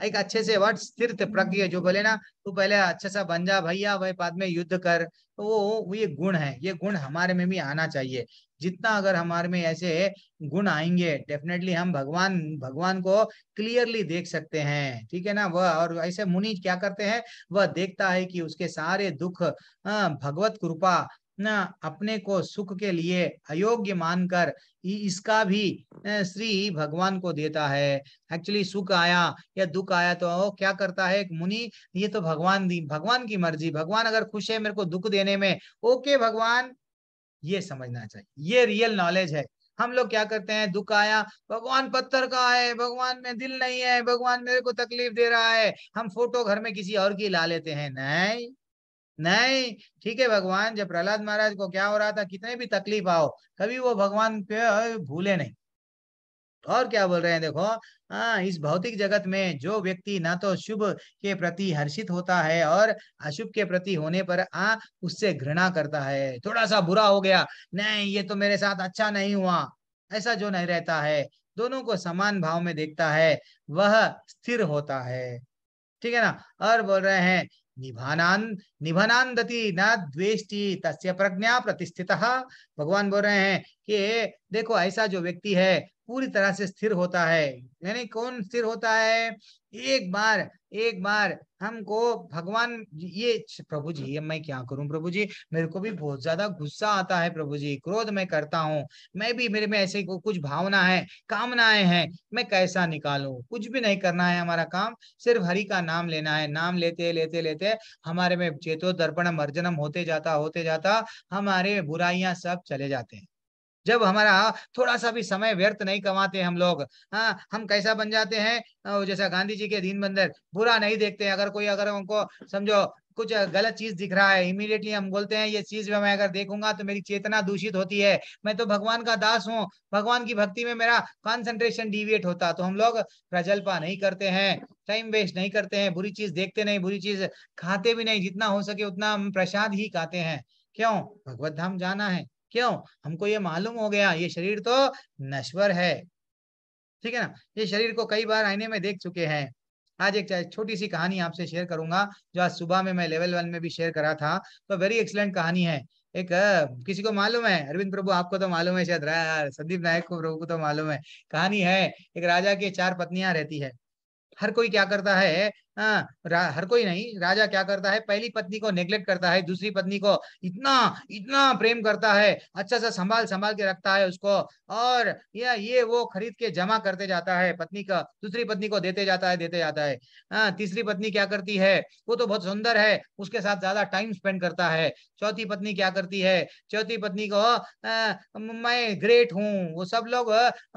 [SPEAKER 1] एक अच्छे से वर्ड स्थिर प्रज्ञ जो बोले ना तू पहले अच्छे सा बन जा भैया वह बाद में युद्ध कर तो वो ये गुण है ये गुण हमारे में भी आना चाहिए जितना अगर हमारे में ऐसे गुण आएंगे डेफिनेटली हम भगवान भगवान को क्लियरली देख सकते हैं ठीक है ना वह और ऐसे मुनि क्या करते हैं वह देखता है कि उसके सारे दुख भगवत कृपा ना अपने को सुख के लिए अयोग्य मानकर इसका भी श्री भगवान को देता है एक्चुअली सुख आया या दुख आया तो क्या करता है मुनि ये तो भगवान दी भगवान की मर्जी भगवान अगर खुश है मेरे को दुख देने में ओके भगवान ये समझना चाहिए ये रियल नॉलेज है हम लोग क्या करते हैं दुख आया भगवान पत्थर का है भगवान में दिल नहीं है भगवान मेरे को तकलीफ दे रहा है हम फोटो घर में किसी और की ला लेते हैं नहीं नहीं ठीक है भगवान जब प्रहलाद महाराज को क्या हो रहा था कितने भी तकलीफ आओ कभी वो भगवान पे भूले नहीं और क्या बोल रहे हैं देखो हाँ इस भौतिक जगत में जो व्यक्ति ना तो शुभ के प्रति हर्षित होता है और अशुभ के प्रति होने पर आ उससे घृणा करता है थोड़ा सा बुरा हो गया नहीं ये तो मेरे साथ अच्छा नहीं हुआ ऐसा जो नहीं रहता है दोनों को समान भाव में देखता है वह स्थिर होता है ठीक है ना और बोल रहे हैं निभानान निभनानदति न द्वेष्टि तस्य प्रज्ञा प्रतिष्ठित भगवान बोल रहे हैं कि देखो ऐसा जो व्यक्ति है पूरी तरह से स्थिर होता है यानी कौन स्थिर होता है एक बार एक बार हमको भगवान ये प्रभु जी मैं क्या करूं प्रभु जी मेरे को भी बहुत ज्यादा गुस्सा आता है प्रभु जी क्रोध मैं करता हूँ मैं भी मेरे में ऐसे कुछ भावना है कामनाएं हैं मैं कैसा निकालू कुछ भी नहीं करना है हमारा काम सिर्फ हरि का नाम लेना है नाम लेते लेते लेते हमारे में चेतो दर्पण मर्जनम होते जाता होते जाता हमारे बुराइयां सब चले जाते हैं जब हमारा थोड़ा सा भी समय व्यर्थ नहीं कमाते हम लोग हाँ हम कैसा बन जाते हैं जैसा गांधी जी के दीन बंदर बुरा नहीं देखते अगर कोई अगर उनको समझो कुछ गलत चीज दिख रहा है इमीडिएटली हम बोलते हैं ये चीज मैं अगर देखूंगा तो मेरी चेतना दूषित होती है मैं तो भगवान का दास हूँ भगवान की भक्ति में मेरा कॉन्सेंट्रेशन डिविएट होता तो हम लोग प्रजल्पा नहीं करते हैं टाइम वेस्ट नहीं करते हैं बुरी चीज देखते नहीं बुरी चीज खाते भी नहीं जितना हो सके उतना हम प्रसाद ही खाते हैं क्यों भगवत धाम जाना है क्यों हमको ये मालूम हो गया ये शरीर तो नश्वर है ठीक है ना ये शरीर को कई बार आईने में देख चुके हैं आज एक छोटी सी कहानी आपसे शेयर करूंगा जो आज सुबह में मैं लेवल वन में भी शेयर करा था तो वेरी एक्सलेंट कहानी है एक किसी को मालूम है अरविंद प्रभु आपको तो मालूम है शायद संदीप नायक को प्रभु को तो मालूम है कहानी है एक राजा की चार पत्नियां रहती है हर कोई क्या करता है हाँ, हर कोई नहीं राजा क्या करता है पहली पत्नी को नेग्लेक्ट करता है दूसरी पत्नी को इतना इतना प्रेम करता है अच्छा सा संभाल संभाल के रखता है उसको और या ये वो खरीद के जमा करते जाता है पत्नी का दूसरी पत्नी को देते जाता है देते जाता है आ, हाँ, तीसरी पत्नी क्या करती है वो तो बहुत सुंदर है उसके साथ ज्यादा टाइम स्पेंड करता है चौथी पत्नी क्या करती है चौथी पत्नी को आ, हाँ, मैं ग्रेट हूँ वो सब लोग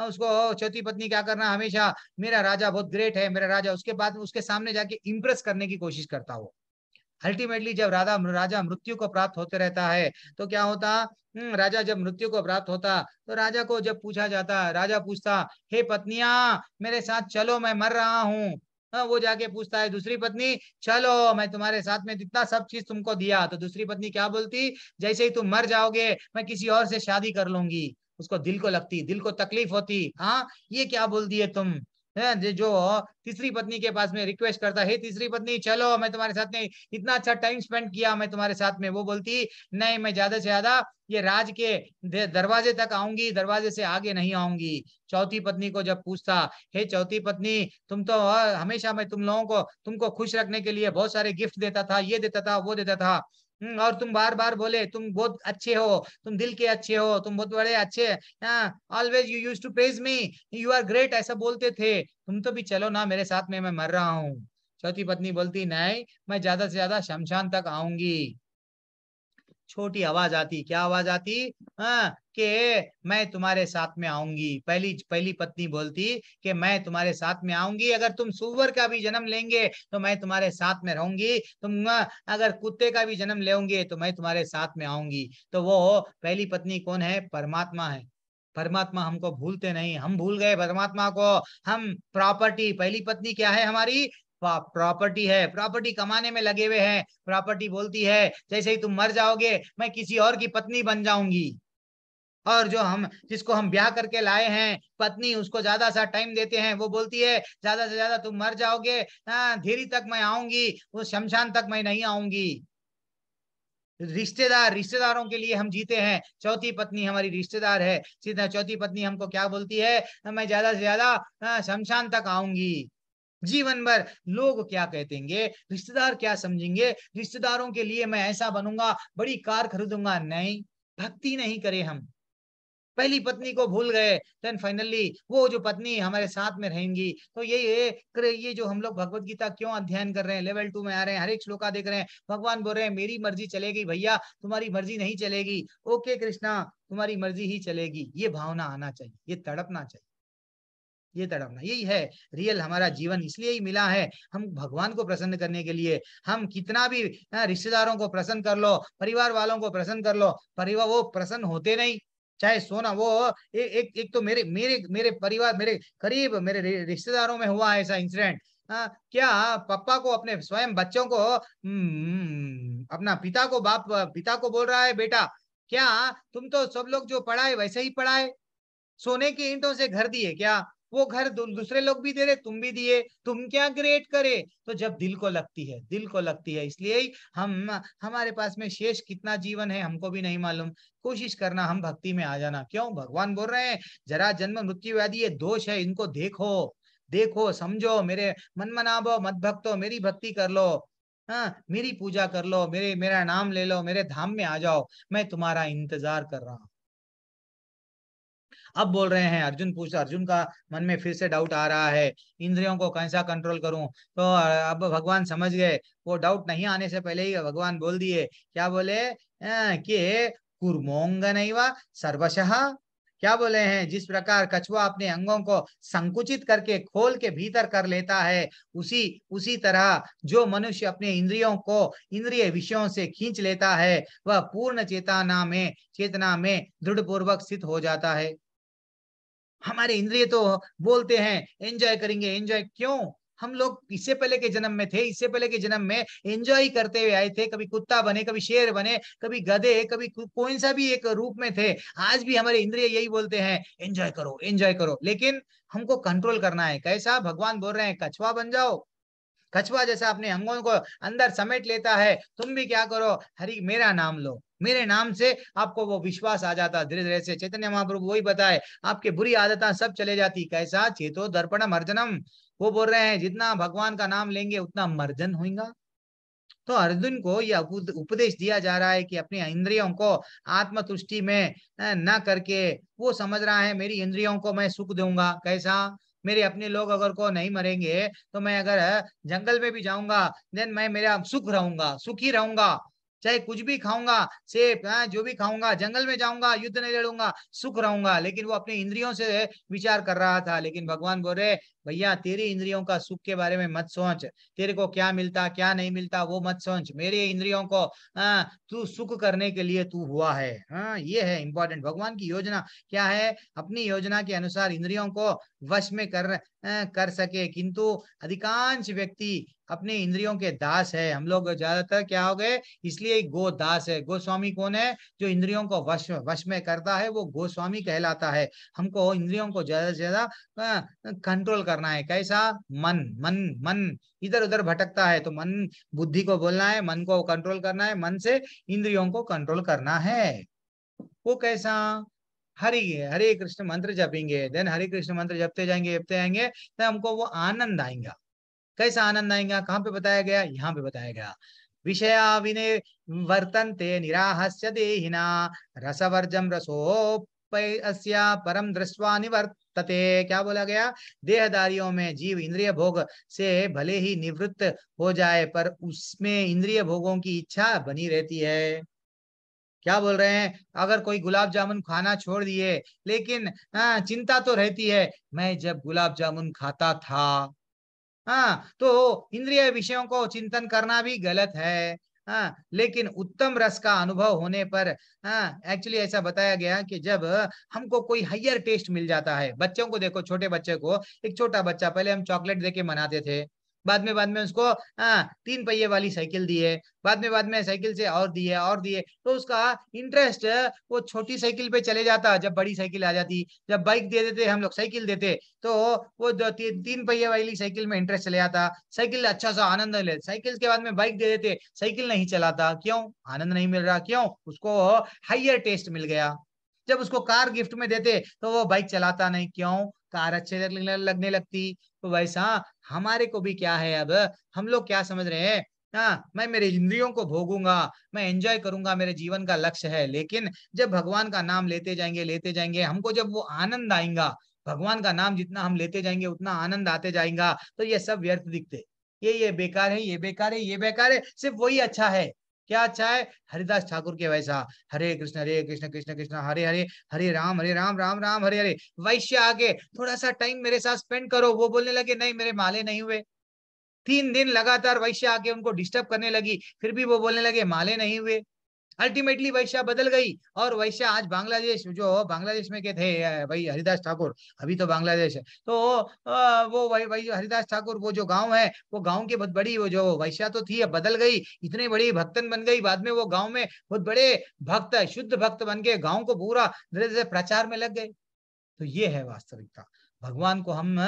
[SPEAKER 1] उसको चौथी पत्नी क्या करना हमेशा मेरा राजा बहुत ग्रेट है मेरा राजा उसके बाद उसके सामने जाके राजा के इम्प्रेस करने की कोशिश करता वो अल्टीमेटली जब राधा राजा मृत्यु को प्राप्त होते रहता है तो क्या होता हम्म, राजा जब मृत्यु को प्राप्त होता तो राजा को जब पूछा जाता राजा पूछता हे hey, पत्निया मेरे साथ चलो मैं मर रहा हूँ हाँ, वो जाके पूछता है दूसरी पत्नी चलो मैं तुम्हारे साथ में जितना सब चीज तुमको दिया तो दूसरी पत्नी क्या बोलती जैसे ही तुम मर जाओगे मैं किसी और से शादी कर लूंगी उसको दिल को लगती दिल को तकलीफ होती हाँ ये क्या बोल दिए तुम है जो तीसरी पत्नी के पास में रिक्वेस्ट करता है तीसरी पत्नी चलो मैं तुम्हारे साथ में इतना अच्छा टाइम स्पेंड किया मैं तुम्हारे साथ में वो बोलती नहीं मैं ज्यादा से ज्यादा ये राज के दरवाजे तक आऊंगी दरवाजे से आगे नहीं आऊंगी चौथी पत्नी को जब पूछता हे चौथी पत्नी तुम तो हमेशा मैं तुम लोगों को तुमको खुश रखने के लिए बहुत सारे गिफ्ट देता था ये देता था वो देता था हम्म, और तुम बार बार बोले तुम बहुत अच्छे हो तुम दिल के अच्छे हो तुम बहुत बड़े अच्छे always you use to praise me you are great ऐसा बोलते थे तुम तो भी चलो ना मेरे साथ में मैं मर रहा हूँ चौथी पत्नी बोलती नहीं मैं ज्यादा से ज्यादा शमशान तक आऊंगी छोटी आवाज आती क्या आवाज आती हाँ के मैं तुम्हारे साथ में आऊंगी पहली पहली पत्नी बोलती कि मैं तुम्हारे साथ में आऊंगी अगर तुम सुअर का भी जन्म लेंगे तो मैं तुम्हारे साथ में रहूंगी तुम अगर कुत्ते का भी जन्म लेंगे तो मैं तुम्हारे साथ में आऊंगी तो वो पहली पत्नी कौन है परमात्मा है परमात्मा हमको भूलते नहीं हम भूल गए परमात्मा को हम प्रॉपर्टी पहली पत्नी क्या है हमारी प्रॉपर्टी है प्रॉपर्टी कमाने में लगे हुए हैं प्रॉपर्टी बोलती है जैसे ही तुम मर जाओगे मैं किसी और की पत्नी बन जाऊंगी और जो हम जिसको हम ब्याह करके लाए हैं पत्नी उसको ज्यादा सा टाइम देते हैं वो बोलती है ज्यादा से ज्यादा तुम मर जाओगे धीरे तक मैं आऊंगी वो शमशान तक मैं नहीं आऊंगी रिश्तेदार रिश्तेदारों के लिए हम जीते हैं चौथी पत्नी हमारी रिश्तेदार है सीधा चौथी पत्नी हमको क्या बोलती है मैं ज्यादा से ज्यादा शमशान तक आऊंगी जीवन भर लोग क्या कहतेंगे रिश्तेदार क्या समझेंगे रिश्तेदारों के लिए मैं ऐसा बनूंगा बड़ी कार खरीदूंगा नहीं भक्ति नहीं करे हम पहली पत्नी को भूल गए देन फाइनली वो जो पत्नी हमारे साथ में रहेंगी तो ये ये ये जो हम लोग भगवत गीता क्यों अध्ययन कर रहे हैं लेवल टू में आ रहे हैं हर एक श्लोका देख रहे हैं भगवान बोल रहे हैं मेरी मर्जी चलेगी भैया तुम्हारी मर्जी नहीं चलेगी ओके कृष्णा तुम्हारी मर्जी ही चलेगी ये भावना आना चाहिए ये तड़पना चाहिए ये तड़पना यही है रियल हमारा जीवन इसलिए ही मिला है हम भगवान को प्रसन्न करने के लिए हम कितना भी रिश्तेदारों को प्रसन्न कर लो परिवार वालों को प्रसन्न कर लो परिवार वो प्रसन्न होते नहीं चाहे सोना वो ए, एक एक तो मेरे मेरे मेरे परिवार मेरे करीब मेरे रिश्तेदारों में हुआ है ऐसा इंसिडेंट आ, क्या पापा को अपने स्वयं बच्चों को हम्म, अपना पिता को बाप पिता को बोल रहा है बेटा क्या तुम तो सब लोग जो पढ़ाए वैसे ही पढ़ाए सोने की ईंटों से घर दिए क्या वो घर दूसरे लोग भी दे रहे तुम भी दिए तुम क्या ग्रेट करे तो जब दिल को लगती है दिल को लगती है इसलिए हम हमारे पास में शेष कितना जीवन है हमको भी नहीं मालूम कोशिश करना हम भक्ति में आ जाना क्यों भगवान बोल रहे हैं जरा जन्म मृत्यु व्याधि ये दोष है इनको देखो देखो समझो मेरे मन मनाबो मत भक्तो मेरी भक्ति कर लो हाँ मेरी पूजा कर लो मेरे मेरा नाम ले लो मेरे धाम में आ जाओ मैं तुम्हारा इंतजार कर रहा हूँ अब बोल रहे हैं अर्जुन पूछ अर्जुन का मन में फिर से डाउट आ रहा है इंद्रियों को कैसा कंट्रोल करूं तो अब भगवान समझ गए वो डाउट नहीं आने से पहले ही भगवान बोल दिए क्या बोले कि कुर्मोंग नहीं वा सर्वशः क्या बोले हैं जिस प्रकार कछुआ अपने अंगों को संकुचित करके खोल के भीतर कर लेता है उसी उसी तरह जो मनुष्य अपने इंद्रियों को इंद्रिय विषयों से खींच लेता है वह पूर्ण चेतना में चेतना में दृढ़ पूर्वक स्थित हो जाता है हमारे इंद्रिय तो बोलते हैं एंजॉय करेंगे एंजॉय क्यों हम लोग इससे पहले के जन्म में थे इससे पहले के जन्म में एंजॉय करते हुए आए थे कभी कुत्ता बने कभी शेर बने कभी गधे कभी कोई सा भी एक रूप में थे आज भी हमारे इंद्रिय यही बोलते हैं एंजॉय करो एंजॉय करो लेकिन हमको कंट्रोल करना है कैसा भगवान बोल रहे हैं कछुआ बन जाओ कछुआ जैसा अपने अंगों को अंदर समेट लेता है तुम भी क्या करो हरी मेरा नाम लो मेरे नाम से आपको वो विश्वास आ जाता धीरे धीरे से चैतन्य महाप्रभु वही बताए आपके बुरी आदत सब चले जाती कैसा चेतो दर्पण मर्जनम वो बोल रहे हैं जितना भगवान का नाम लेंगे उतना मर्जन होगा तो अर्जुन को यह उपदेश दिया जा रहा है कि अपने इंद्रियों को आत्मतुष्टि में न करके वो समझ रहा है मेरी इंद्रियों को मैं सुख दूंगा कैसा मेरे अपने लोग अगर को नहीं मरेंगे तो मैं अगर जंगल में भी जाऊंगा देन मैं मेरा सुख रहूंगा सुखी रहूंगा चाहे कुछ भी खाऊंगा सेब जो भी खाऊंगा जंगल में जाऊंगा युद्ध नहीं लड़ूंगा सुख रहूंगा लेकिन वो अपने इंद्रियों से विचार कर रहा था लेकिन भगवान बोल रहे भैया तेरी इंद्रियों का सुख के बारे में मत सोच तेरे को क्या मिलता क्या नहीं मिलता वो मत सोच मेरे इंद्रियों को तू सुख करने के लिए तू हुआ है आ, हाँ, ये है इंपॉर्टेंट भगवान की योजना क्या है अपनी योजना के अनुसार इंद्रियों को वश में कर कर सके किंतु अधिकांश व्यक्ति अपने इंद्रियों के दास है हम लोग ज्यादातर क्या हो गए इसलिए गो दास है गोस्वामी कौन है जो इंद्रियों को वश वश में करता है वो गोस्वामी कहलाता है हमको इंद्रियों को ज्यादा से ज्यादा कंट्रोल करना है कैसा मन मन मन इधर उधर भटकता है तो मन बुद्धि को बोलना है मन को कंट्रोल करना है मन से इंद्रियों को कंट्रोल करना है वो कैसा हरि हरे कृष्ण मंत्र जपेंगे देन हरे कृष्ण मंत्र जपते जाएंगे जपते जाएंगे तो हमको वो आनंद आएगा कैसा आनंद आएगा कहाँ पे बताया गया यहाँ पे बताया गया विषया विने वर्तन्ते निराहस्य देहिना रसवर्जम रसो परम दृष्टवा निवर्तते क्या बोला गया देहदारियों में जीव इंद्रिय भोग से भले ही निवृत्त हो जाए पर उसमें इंद्रिय भोगों की इच्छा बनी रहती है क्या बोल रहे हैं अगर कोई गुलाब जामुन खाना छोड़ दिए लेकिन आ, चिंता तो रहती है मैं जब गुलाब जामुन खाता था हाँ तो इंद्रिय विषयों को चिंतन करना भी गलत है आ, हाँ, लेकिन उत्तम रस का अनुभव होने पर एक्चुअली हाँ, ऐसा बताया गया कि जब हमको कोई हायर टेस्ट मिल जाता है बच्चों को देखो छोटे बच्चे को एक छोटा बच्चा पहले हम चॉकलेट देके मनाते थे बाद में बाद में उसको हाँ तीन पहिए वाली साइकिल दी है बाद में बाद में साइकिल से और दिए और दिए तो उसका इंटरेस्ट वो छोटी साइकिल पे चले जाता जब बड़ी साइकिल आ जाती जब बाइक दे देते हम लोग साइकिल देते तो वो ती, तीन पहिए वाली साइकिल में इंटरेस्ट चले जाता साइकिल अच्छा सा आनंद ले साइकिल के बाद में बाइक दे देते साइकिल नहीं चलाता क्यों आनंद नहीं मिल रहा क्यों उसको हाइयर टेस्ट मिल गया जब उसको कार गिफ्ट में देते तो वो बाइक चलाता नहीं क्यों कार अच्छे लगने लगती तो वैसा हमारे को भी क्या है अब हम लोग क्या समझ रहे हैं हाँ मैं मेरे इंद्रियों को भोगूंगा मैं एंजॉय करूंगा मेरे जीवन का लक्ष्य है लेकिन जब भगवान का नाम लेते जाएंगे लेते जाएंगे हमको जब वो आनंद आएगा भगवान का नाम जितना हम लेते जाएंगे उतना आनंद आते जाएगा तो ये सब व्यर्थ दिखते ये ये बेकार है ये बेकार है ये बेकार है सिर्फ वही अच्छा है क्या अच्छा है हरिदास ठाकुर के वैसा हरे कृष्ण हरे कृष्ण कृष्ण कृष्ण हरे हरे हरे राम हरे राम राम राम हरे हरे वैश्य आके थोड़ा सा टाइम मेरे साथ स्पेंड करो वो बोलने लगे नहीं मेरे माले नहीं हुए तीन दिन लगातार वैश्य आके उनको डिस्टर्ब करने लगी फिर भी वो बोलने लगे माले नहीं हुए अल्टीमेटली वैश्या बदल गई और वैश्या आज बांग्लादेश जो बांग्लादेश में के थे भाई हरिदास ठाकुर अभी तो बांग्लादेश है तो वो भाई हरिदास ठाकुर वो जो गाँव है वो गाँव की बहुत बड़ी वो जो वैश्या तो थी बदल गई इतनी बड़ी भक्तन बन गई बाद में वो गाँव में बहुत बड़े भक्त शुद्ध भक्त बन गए गाँव को पूरा धीरे धीरे प्रचार में लग गए तो ये है वास्तविकता भगवान को हम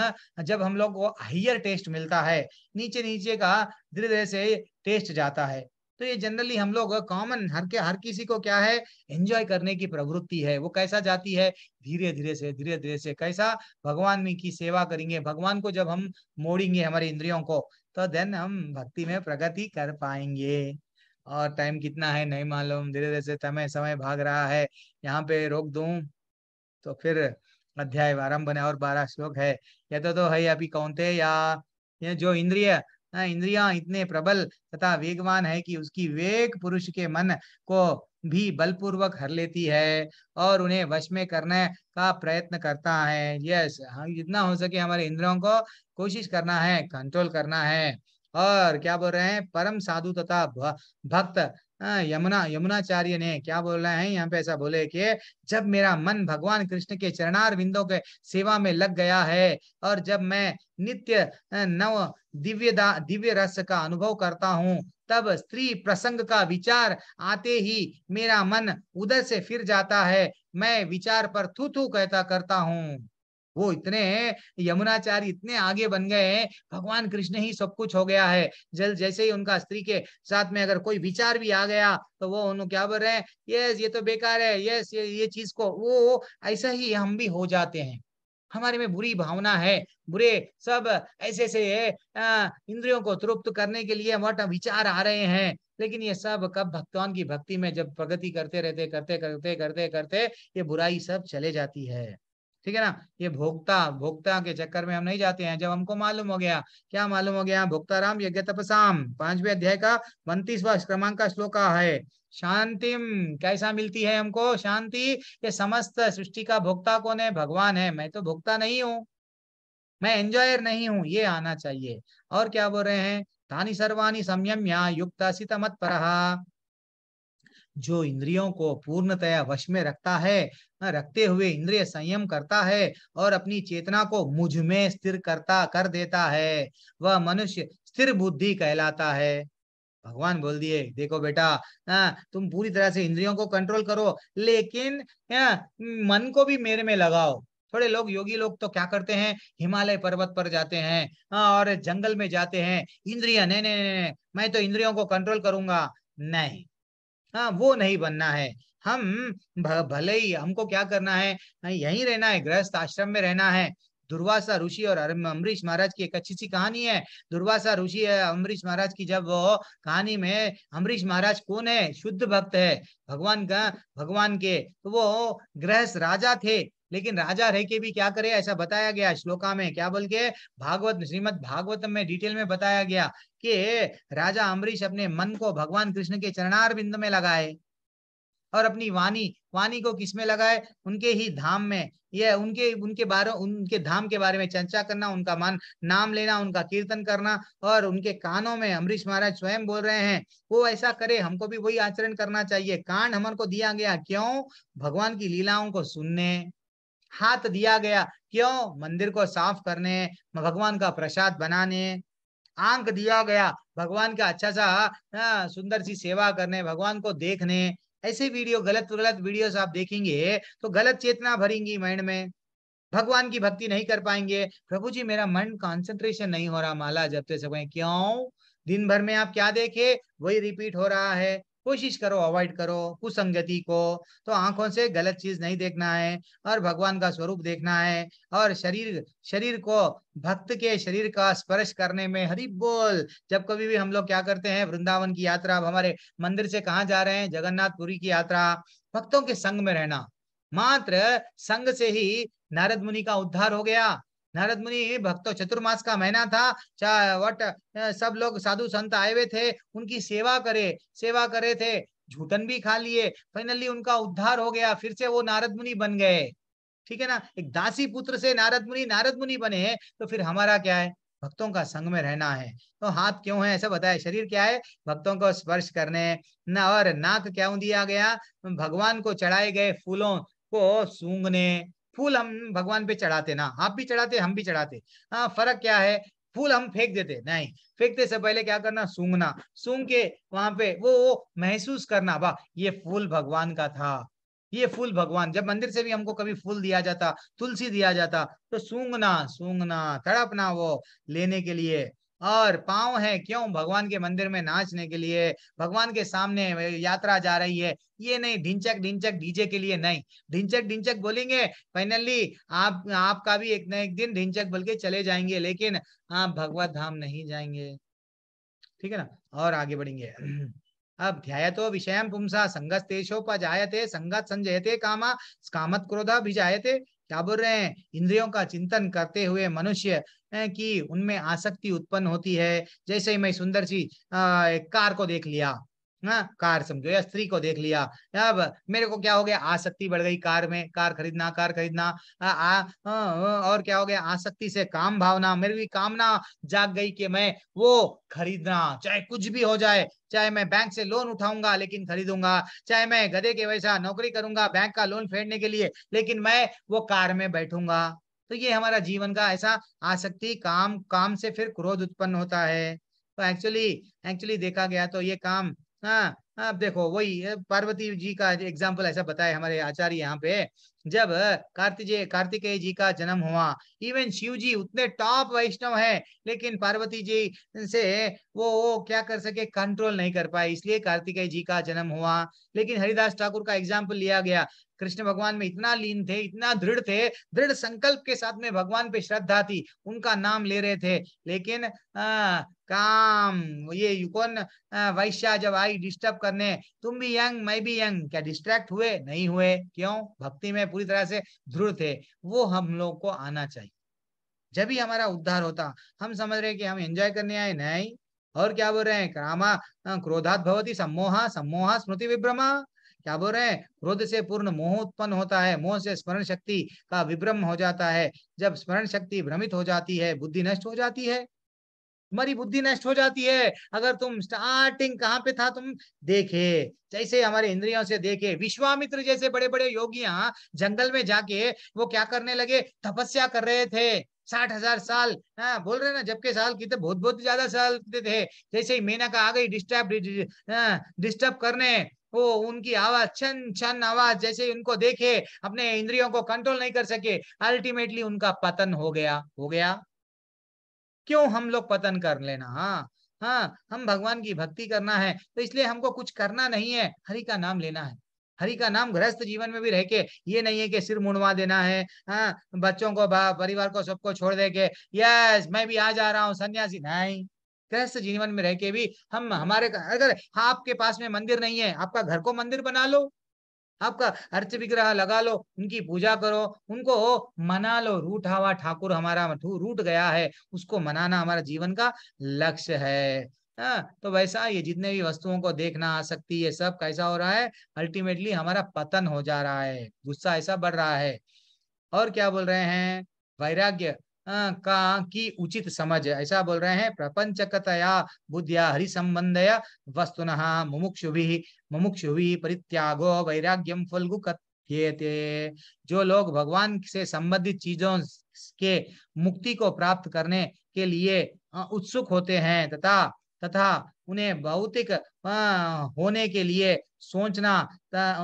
[SPEAKER 1] जब हम लोग को हाइयर टेस्ट मिलता है नीचे नीचे का धीरे धीरे से टेस्ट जाता है तो ये जनरली हम लोग कॉमन हर के हर किसी को क्या है एंजॉय करने की प्रवृत्ति है वो कैसा जाती है धीरे धीरे से धीरे धीरे से कैसा भगवान में की सेवा करेंगे भगवान को जब हम मोड़ेंगे हमारे इंद्रियों को तो देन हम भक्ति में प्रगति कर पाएंगे और टाइम कितना है नहीं मालूम धीरे धीरे से समय समय भाग रहा है यहाँ पे रोक दू तो फिर अध्याय आरम्भ बने और बारह श्लोक है यह तो, तो है अभी कौनते या ये जो इंद्रिय इंद्रिया इतने प्रबल तथा वेगवान है कि उसकी वेग पुरुष के मन को भी बलपूर्वक हर लेती है और उन्हें वश में करने का प्रयत्न करता है यस हम हाँ, जितना हो सके हमारे इंद्रियों को कोशिश करना है कंट्रोल करना है और क्या बोल रहे हैं परम साधु तथा भक्त हाँ, यमुना यमुनाचार्य ने क्या बोल रहे हैं यहाँ पे ऐसा बोले कि जब मेरा मन भगवान कृष्ण के चरणार बिंदो के सेवा में लग गया है और जब मैं नित्य नव दिव्य दिव्य रस का अनुभव करता हूँ तब स्त्री प्रसंग का विचार आते ही मेरा मन उधर से फिर जाता है मैं विचार पर थू थू कहता करता हूँ वो इतने यमुनाचार्य इतने आगे बन गए हैं भगवान कृष्ण ही सब कुछ हो गया है जल जैसे ही उनका स्त्री के साथ में अगर कोई विचार भी आ गया तो वो उन्होंने क्या बोल रहे हैं यस ये तो बेकार है यस ये ये चीज को वो ऐसा ही हम भी हो जाते हैं हमारे में बुरी भावना है बुरे सब ऐसे ऐसे इंद्रियों को तृप्त करने के लिए वट विचार आ रहे हैं लेकिन ये सब कब भक्तवान की भक्ति में जब प्रगति करते रहते करते करते करते करते ये बुराई सब चले जाती है ठीक है ना ये भोक्ता भोक्ता के चक्कर में हम नहीं जाते हैं जब हमको मालूम हो गया क्या मालूम हो गया भोक्ता राम यज्ञ तपसाम पांचवे अध्याय का बंतीसवा क्रमांक का श्लोक है शांतिम कैसा मिलती है हमको शांति ये समस्त सृष्टि का भोक्ता कौन है भगवान है मैं तो भोक्ता नहीं हूँ मैं एंजॉयर नहीं हूँ ये आना चाहिए और क्या बोल रहे हैं तानी सर्वाणी संयम्या युक्ता सीता मत पर जो इंद्रियों को पूर्णतया वश में रखता है रखते हुए इंद्रिय संयम करता है और अपनी चेतना को मुझ में स्थिर करता कर देता है वह मनुष्य स्थिर बुद्धि कहलाता है भगवान बोल दिए देखो बेटा आ, तुम पूरी तरह से इंद्रियों को कंट्रोल करो लेकिन आ, मन को भी मेरे में लगाओ थोड़े लोग योगी लोग तो क्या करते हैं हिमालय पर्वत पर जाते हैं और जंगल में जाते हैं इंद्रिया नहीं नहीं नहीं मैं तो इंद्रियों को कंट्रोल करूंगा नहीं हाँ वो नहीं बनना है हम भले ही हमको क्या करना है यहीं रहना है गृहस्थ आश्रम में रहना है दुर्वासा ऋषि और अम्बरीश महाराज की एक अच्छी सी कहानी है दुर्वासा ऋषि अम्बरीश महाराज की जब वो कहानी में अम्बरीश महाराज कौन है शुद्ध भक्त है भगवान का भगवान के तो वो गृहस्थ राजा थे लेकिन राजा रह के भी क्या करे ऐसा बताया गया श्लोका में क्या बोल के भागवत श्रीमद भागवतम में डिटेल में बताया गया कि राजा अम्बरीश अपने मन को भगवान कृष्ण के चरणार बिंद में लगाए और अपनी वाणी वाणी को किसमें लगाए उनके ही धाम में यह उनके उनके बारे उनके धाम के बारे में चर्चा करना उनका मान नाम लेना उनका कीर्तन करना और उनके कानों में अमरीश महाराज स्वयं बोल रहे हैं वो ऐसा करे हमको भी वही आचरण करना चाहिए कान हमन को दिया गया क्यों भगवान की लीलाओं को सुनने हाथ दिया गया क्यों मंदिर को साफ करने भगवान का प्रसाद बनाने आंख दिया गया भगवान का अच्छा सा सुंदर सी सेवा करने भगवान को देखने ऐसे वीडियो गलत गलत वीडियोस आप देखेंगे तो गलत चेतना भरेंगी माइंड में भगवान की भक्ति नहीं कर पाएंगे प्रभु जी मेरा मन कॉन्सेंट्रेशन नहीं हो रहा माला जब तक क्यों दिन भर में आप क्या देखे वही रिपीट हो रहा है कोशिश करो अवॉइड करो कुसंगति को तो आंखों से गलत चीज नहीं देखना है और भगवान का स्वरूप देखना है और शरीर शरीर को भक्त के शरीर का स्पर्श करने में हरि बोल जब कभी भी हम लोग क्या करते हैं वृंदावन की यात्रा अब हमारे मंदिर से कहाँ जा रहे हैं जगन्नाथपुरी की यात्रा भक्तों के संग में रहना मात्र संग से ही नारद मुनि का उद्धार हो गया नारद मुनि भक्तों चतुर्मास का महीना था वट सब लोग साधु संत आए हुए थे उनकी सेवा करे सेवा करे थे झूठन भी खा लिए फाइनली उनका उद्धार हो गया फिर से वो नारद मुनि बन गए ठीक है ना एक दासी पुत्र से नारद मुनि नारद मुनि बने हैं तो फिर हमारा क्या है भक्तों का संग में रहना है तो हाथ क्यों है ऐसा बताया शरीर क्या है भक्तों को स्पर्श करने ना और नाक क्यों दिया गया भगवान को चढ़ाए गए फूलों को सूंघने फूल हम भगवान पे चढ़ाते ना आप भी चढ़ाते हम भी चढ़ाते हाँ फर्क क्या है फूल हम फेंक देते नहीं फेंकते से पहले क्या करना सूंघना सूंघ के वहां पे वो, वो महसूस करना वाह ये फूल भगवान का था ये फूल भगवान जब मंदिर से भी हमको कभी फूल दिया जाता तुलसी दिया जाता तो सूंघना सूंघना तड़पना वो लेने के लिए और पाँव है क्यों भगवान के मंदिर में नाचने के लिए भगवान के सामने यात्रा जा रही है ये नहीं ढिंचक ढिंचक डीजे के लिए नहीं ढिंचक ढिंचक बोलेंगे फाइनली आप आपका भी एक न एक दिन ढिंचक बोल के चले जाएंगे लेकिन आप भगवत धाम नहीं जाएंगे ठीक है ना और आगे बढ़ेंगे अब तो विषय पुमसा तेजोपजाते संगत संजयते कामा कामत क्रोधा भी जायते क्या बोल रहे हैं इंद्रियों का चिंतन करते हुए मनुष्य की उनमें आसक्ति उत्पन्न होती है जैसे ही मैं सुंदर सी कार को देख लिया ना कार समझो या स्त्री को देख लिया अब मेरे को क्या हो गया आसक्ति बढ़ गई कार में कार खरीदना कार खरीदना आ, आ, आ, और क्या हो गया आसक्ति से काम भावना मेरे भी कामना जाग गई कि मैं वो खरीदना चाहे कुछ भी हो जाए चाहे मैं बैंक से लोन उठाऊंगा लेकिन खरीदूंगा चाहे मैं गधे के वैसा नौकरी करूंगा बैंक का लोन फेरने के लिए लेकिन मैं वो कार में बैठूंगा तो ये हमारा जीवन का ऐसा आसक्ति काम काम से फिर क्रोध उत्पन्न होता है तो एक्चुअली एक्चुअली देखा गया तो ये काम हाँ आप देखो वही पार्वती जी का एग्जाम्पल ऐसा बताए हमारे आचार्य यहाँ पे जब कार्तिकेय कार्तिकेय जी का जन्म हुआ इवन शिव जी उतने टॉप वैष्णव है लेकिन पार्वती जी से वो, वो क्या कर सके कंट्रोल नहीं कर पाए इसलिए कार्तिकेय जी का जन्म हुआ लेकिन हरिदास ठाकुर का एग्जाम्पल लिया गया कृष्ण भगवान में इतना लीन थे इतना दृढ़ थे दृढ़ संकल्प के साथ में भगवान पे श्रद्धा थी उनका नाम ले रहे थे लेकिन आ, काम ये कौन वैश्या जब आई डिस्टर्ब करने तुम भी यंग मैं भी यंग क्या डिस्ट्रैक्ट हुए नहीं हुए क्यों भक्ति में पूरी तरह से दृढ़ थे वो हम लोग को आना चाहिए जब ही हमारा उद्धार होता हम समझ रहे कि हम एंजॉय करने आए नहीं और क्या बोल रहे हैं क्रामा क्रोधात भवती सम्मोहा सम्मोहा स्मृति विभ्रमा क्या बोल रहे हैं क्रोध से पूर्ण मोह उत्पन्न होता है मोह से स्मरण शक्ति का विभ्रम हो जाता है जब स्मरण शक्ति भ्रमित हो जाती है बुद्धि नष्ट हो जाती है तुम्हारी बुद्धि नष्ट हो जाती है अगर तुम स्टार्टिंग कहाँ पे था तुम देखे जैसे हमारे इंद्रियों से देखे विश्वामित्र जैसे बड़े बड़े योगिया जंगल में जाके वो क्या करने लगे तपस्या कर रहे थे साठ हजार साल आ, हाँ, बोल रहे ना जबके साल कितने बहुत बहुत ज्यादा साल थे जैसे ही मेना का आ गई डिस्टर्ब डिस्टर्ब हाँ, करने वो उनकी आवाज छन छन आवाज जैसे उनको देखे अपने इंद्रियों को कंट्रोल नहीं कर सके अल्टीमेटली उनका पतन हो गया हो गया क्यों हम लोग पतन कर लेना हाँ हाँ हम भगवान की भक्ति करना है तो इसलिए हमको कुछ करना नहीं है हरि का नाम लेना है हरि का नाम गृहस्थ जीवन में भी रह के ये नहीं है कि सिर मुंडवा देना है हाँ बच्चों को परिवार को सबको छोड़ दे के यस मैं भी आ जा रहा हूँ सन्यासी नहीं गृहस्थ जीवन में रह के भी हम हमारे अगर हाँ आपके पास में मंदिर नहीं है आपका घर को मंदिर बना लो आपका अर्थ विग्रह लगा लो उनकी पूजा करो उनको मना लो रूठा हुआ ठाकुर हमारा रूठ गया है उसको मनाना हमारा जीवन का लक्ष्य है आ, हाँ, तो वैसा ये जितने भी वस्तुओं को देखना आ सकती है सब कैसा हो रहा है अल्टीमेटली हमारा पतन हो जा रहा है गुस्सा ऐसा बढ़ रहा है और क्या बोल रहे हैं वैराग्य का की उचित समझ ऐसा बोल रहे हैं प्रपंचकतया बुद्धिया हरि हरिसंबंधय वस्तुन मुमुक्षु मुमुक्षु परित्यागो वैराग्यम फलगु थे जो लोग भगवान से संबंधित चीजों के मुक्ति को प्राप्त करने के लिए उत्सुक होते हैं तथा तथा उन्हें भौतिक होने के लिए सोचना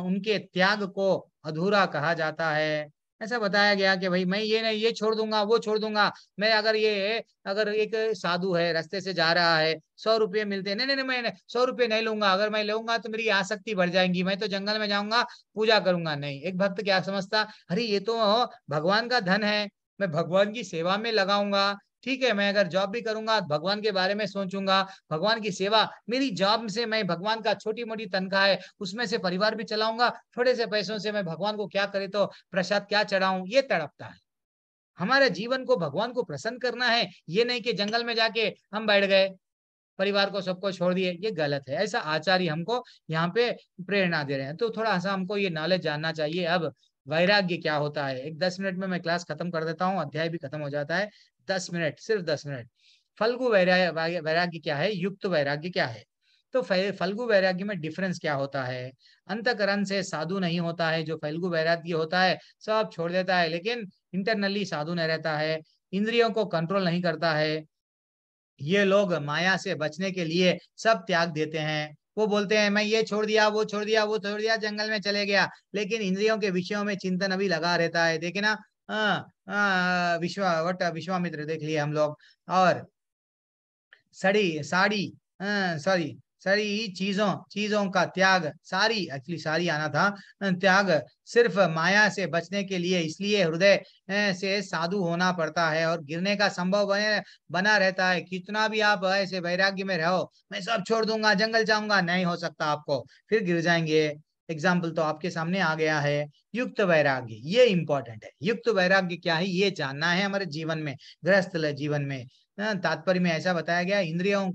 [SPEAKER 1] उनके त्याग को अधूरा कहा जाता है ऐसा बताया गया कि भाई मैं ये नहीं ये छोड़ दूंगा वो छोड़ दूंगा मैं अगर ये अगर एक साधु है रास्ते से जा रहा है सौ रुपये मिलते नहीं नहीं नहीं मैं सौ रुपये नहीं लूंगा अगर मैं लूंगा तो मेरी आसक्ति बढ़ जाएंगी मैं तो जंगल में जाऊंगा पूजा करूंगा नहीं एक भक्त क्या समझता अरे ये तो भगवान का धन है मैं भगवान की सेवा में लगाऊंगा ठीक है मैं अगर जॉब भी करूंगा भगवान के बारे में सोचूंगा भगवान की सेवा मेरी जॉब से मैं भगवान का छोटी मोटी तनखा है उसमें से परिवार भी चलाऊंगा थोड़े से पैसों से मैं भगवान को क्या करे तो प्रसाद क्या चढ़ाऊं ये तड़पता है हमारे जीवन को भगवान को प्रसन्न करना है ये नहीं कि जंगल में जाके हम बैठ गए परिवार को सबको छोड़ दिए ये गलत है ऐसा आचार्य हमको यहाँ पे प्रेरणा दे रहे हैं तो थोड़ा सा हमको ये नॉलेज जानना चाहिए अब वैराग्य क्या होता है एक दस मिनट में मैं क्लास खत्म कर देता हूँ अध्याय भी खत्म हो जाता है दस मिनट सिर्फ दस मिनट फलगु वैराग्य वैराग्य क्या है युक्त वैराग्य क्या है तो फलगु वैराग्य में डिफरेंस क्या होता है अंतकरण से साधु नहीं होता है जो फलगु वैराग्य होता है सब छोड़ देता है लेकिन इंटरनली साधु नहीं रहता है इंद्रियों को कंट्रोल नहीं करता है ये लोग माया से बचने के लिए सब त्याग देते हैं वो बोलते हैं मैं ये छोड़ दिया वो छोड़ दिया वो छोड़ दिया जंगल में चले गया लेकिन इंद्रियों के विषयों में चिंतन अभी लगा रहता है देखे ना हाँ, हाँ, विश्वा वट विश्वामित्र देख लिए हम लोग और सड़ी साड़ी हाँ, सॉरी सारी चीजों चीजों का त्याग सारी एक्चुअली सारी आना था हाँ, त्याग सिर्फ माया से बचने के लिए इसलिए हृदय से साधु होना पड़ता है और गिरने का संभव बने बना रहता है कितना भी आप ऐसे वैराग्य में रहो मैं सब छोड़ दूंगा जंगल जाऊंगा नहीं हो सकता आपको फिर गिर जाएंगे एग्जाम्पल तो आपके सामने आ गया है युक्त वैराग्य ये इंपॉर्टेंट है युक्त वैराग्य क्या है ये जानना है हमारे जीवन में गृहस्थल जीवन में हाँ, तात्पर्य में ऐसा बताया गया इंद्रियों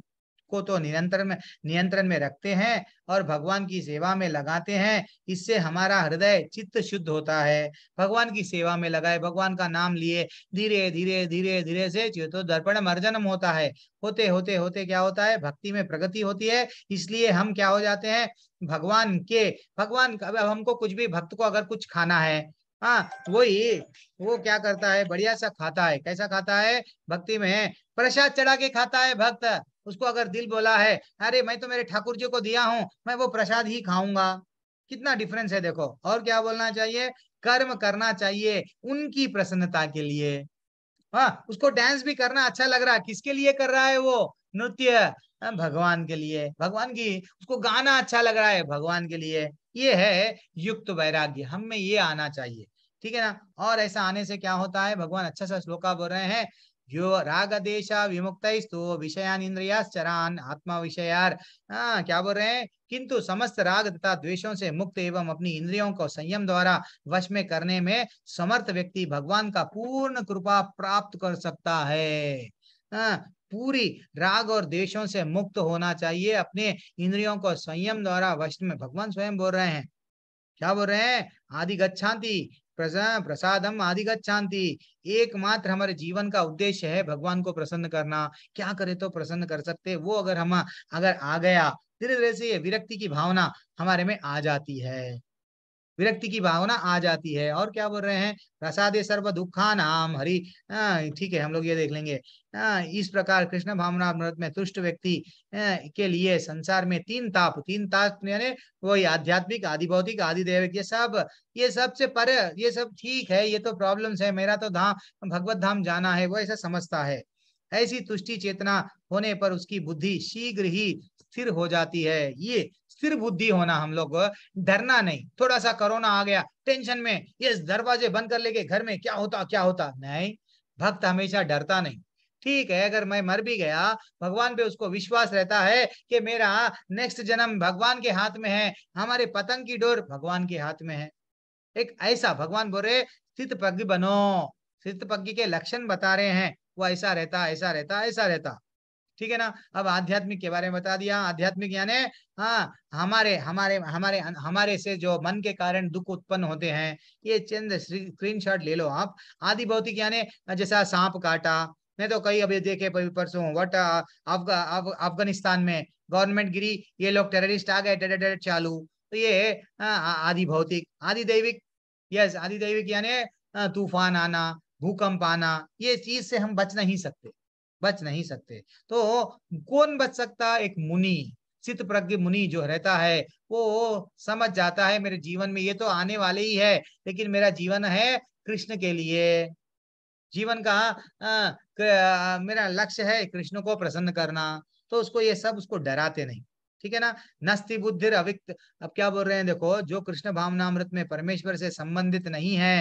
[SPEAKER 1] को तो निरंतर में नियंत्रण में रखते हैं और भगवान की सेवा में लगाते हैं इससे हमारा हृदय चित्त शुद्ध होता है भगवान की सेवा में लगाए भगवान का नाम लिए धीरे धीरे धीरे धीरे से तो दर्पण मर्जनम होता है होते होते होते क्या होता है भक्ति में प्रगति होती है इसलिए हम क्या हो जाते हैं भगवान के भगवान अब हमको कुछ भी भक्त को अगर कुछ खाना है हाँ वही वो क्या करता है बढ़िया सा खाता है कैसा खाता है भक्ति में प्रसाद चढ़ा के खाता है भक्त उसको अगर दिल बोला है अरे मैं तो मेरे ठाकुर जी को दिया हूँ मैं वो प्रसाद ही खाऊंगा कितना डिफरेंस है देखो और क्या बोलना चाहिए कर्म करना चाहिए उनकी प्रसन्नता के लिए हाँ उसको डांस भी करना अच्छा लग रहा है किसके लिए कर रहा है वो नृत्य हाँ, भगवान के लिए भगवान की उसको गाना अच्छा लग रहा है भगवान के लिए ये है युक्त वैराग्य हमें ये आना चाहिए ठीक है ना और ऐसा आने से क्या होता है भगवान अच्छा सा श्लोका बोल रहे हैं यो रागदेश विमुक्त स्तो विषयान इंद्रियाश्चरान आत्मा विषयार आ, क्या बोल रहे हैं किंतु समस्त राग तथा द्वेषों से मुक्त एवं अपनी इंद्रियों को संयम द्वारा वश में करने में समर्थ व्यक्ति भगवान का पूर्ण कृपा प्राप्त कर सकता है आ, पूरी राग और द्वेषों से मुक्त होना चाहिए अपने इंद्रियों को संयम द्वारा वश में भगवान स्वयं बोल रहे हैं क्या बोल रहे हैं आदि गच्छांति प्रसाद हम आदि शांति एकमात्र हमारे जीवन का उद्देश्य है भगवान को प्रसन्न करना क्या करे तो प्रसन्न कर सकते वो अगर हम अगर आ गया धीरे धीरे से ये विरक्ति की भावना हमारे में आ जाती है विरक्ति की भावना आ जाती है और क्या बोल रहे हैं प्रसादे सर्व दुखा नाम हरि ठीक है हम लोग ये देख लेंगे इस प्रकार कृष्ण भावना मृत में तुष्ट व्यक्ति के लिए संसार में तीन ताप तीन ताप यानी वही आध्यात्मिक आदि भौतिक आदि देविक ये सब ये सब से पर ये सब ठीक है ये तो प्रॉब्लम है मेरा तो धाम भगवत धाम जाना है वो ऐसा समझता है ऐसी तुष्टि चेतना होने पर उसकी बुद्धि शीघ्र ही स्थिर हो जाती है ये स्थिर बुद्धि होना हम लोग डरना नहीं थोड़ा सा कोरोना आ गया टेंशन में ये दरवाजे बंद कर लेके घर में क्या होता क्या होता नहीं भक्त हमेशा डरता नहीं ठीक है अगर मैं मर भी गया भगवान पे उसको विश्वास रहता है कि मेरा नेक्स्ट जन्म भगवान के हाथ में है हमारे पतंग की डोर भगवान के हाथ में है एक ऐसा भगवान रहे स्थित पग बनो स्थित पग्गी के लक्षण बता रहे हैं वो ऐसा रहता ऐसा रहता ऐसा रहता ठीक है ना अब आध्यात्मिक के बारे में बता दिया आध्यात्मिक यानी हाँ हमारे हमारे हमारे हमारे से जो मन के कारण दुख उत्पन्न होते हैं ये चंद स्क्रीन शॉट ले लो आप आदि भौतिक यानी जैसा सांप काटा मैं तो कई अभी देखे परसों वट uh, अफगानिस्तान में गवर्नमेंट गिरी ये लोग टेररिस्ट आ गए चालू तो ये हाँ, आदि भौतिक आदि दैविक यस आदि दैविक यानी हाँ, तूफान आना भूकंप आना ये चीज से हम बच नहीं सकते बच नहीं सकते तो कौन बच सकता एक मुनि चित प्रज्ञ मुनि जो रहता है वो समझ जाता है मेरे जीवन में ये तो आने वाले ही है लेकिन मेरा जीवन है कृष्ण के लिए जीवन का आ, मेरा लक्ष्य है कृष्ण को प्रसन्न करना तो उसको ये सब उसको डराते नहीं ठीक है ना नस्ति बुद्धि अविक्त अब क्या बोल रहे हैं देखो जो कृष्ण भावनामृत में परमेश्वर से संबंधित नहीं है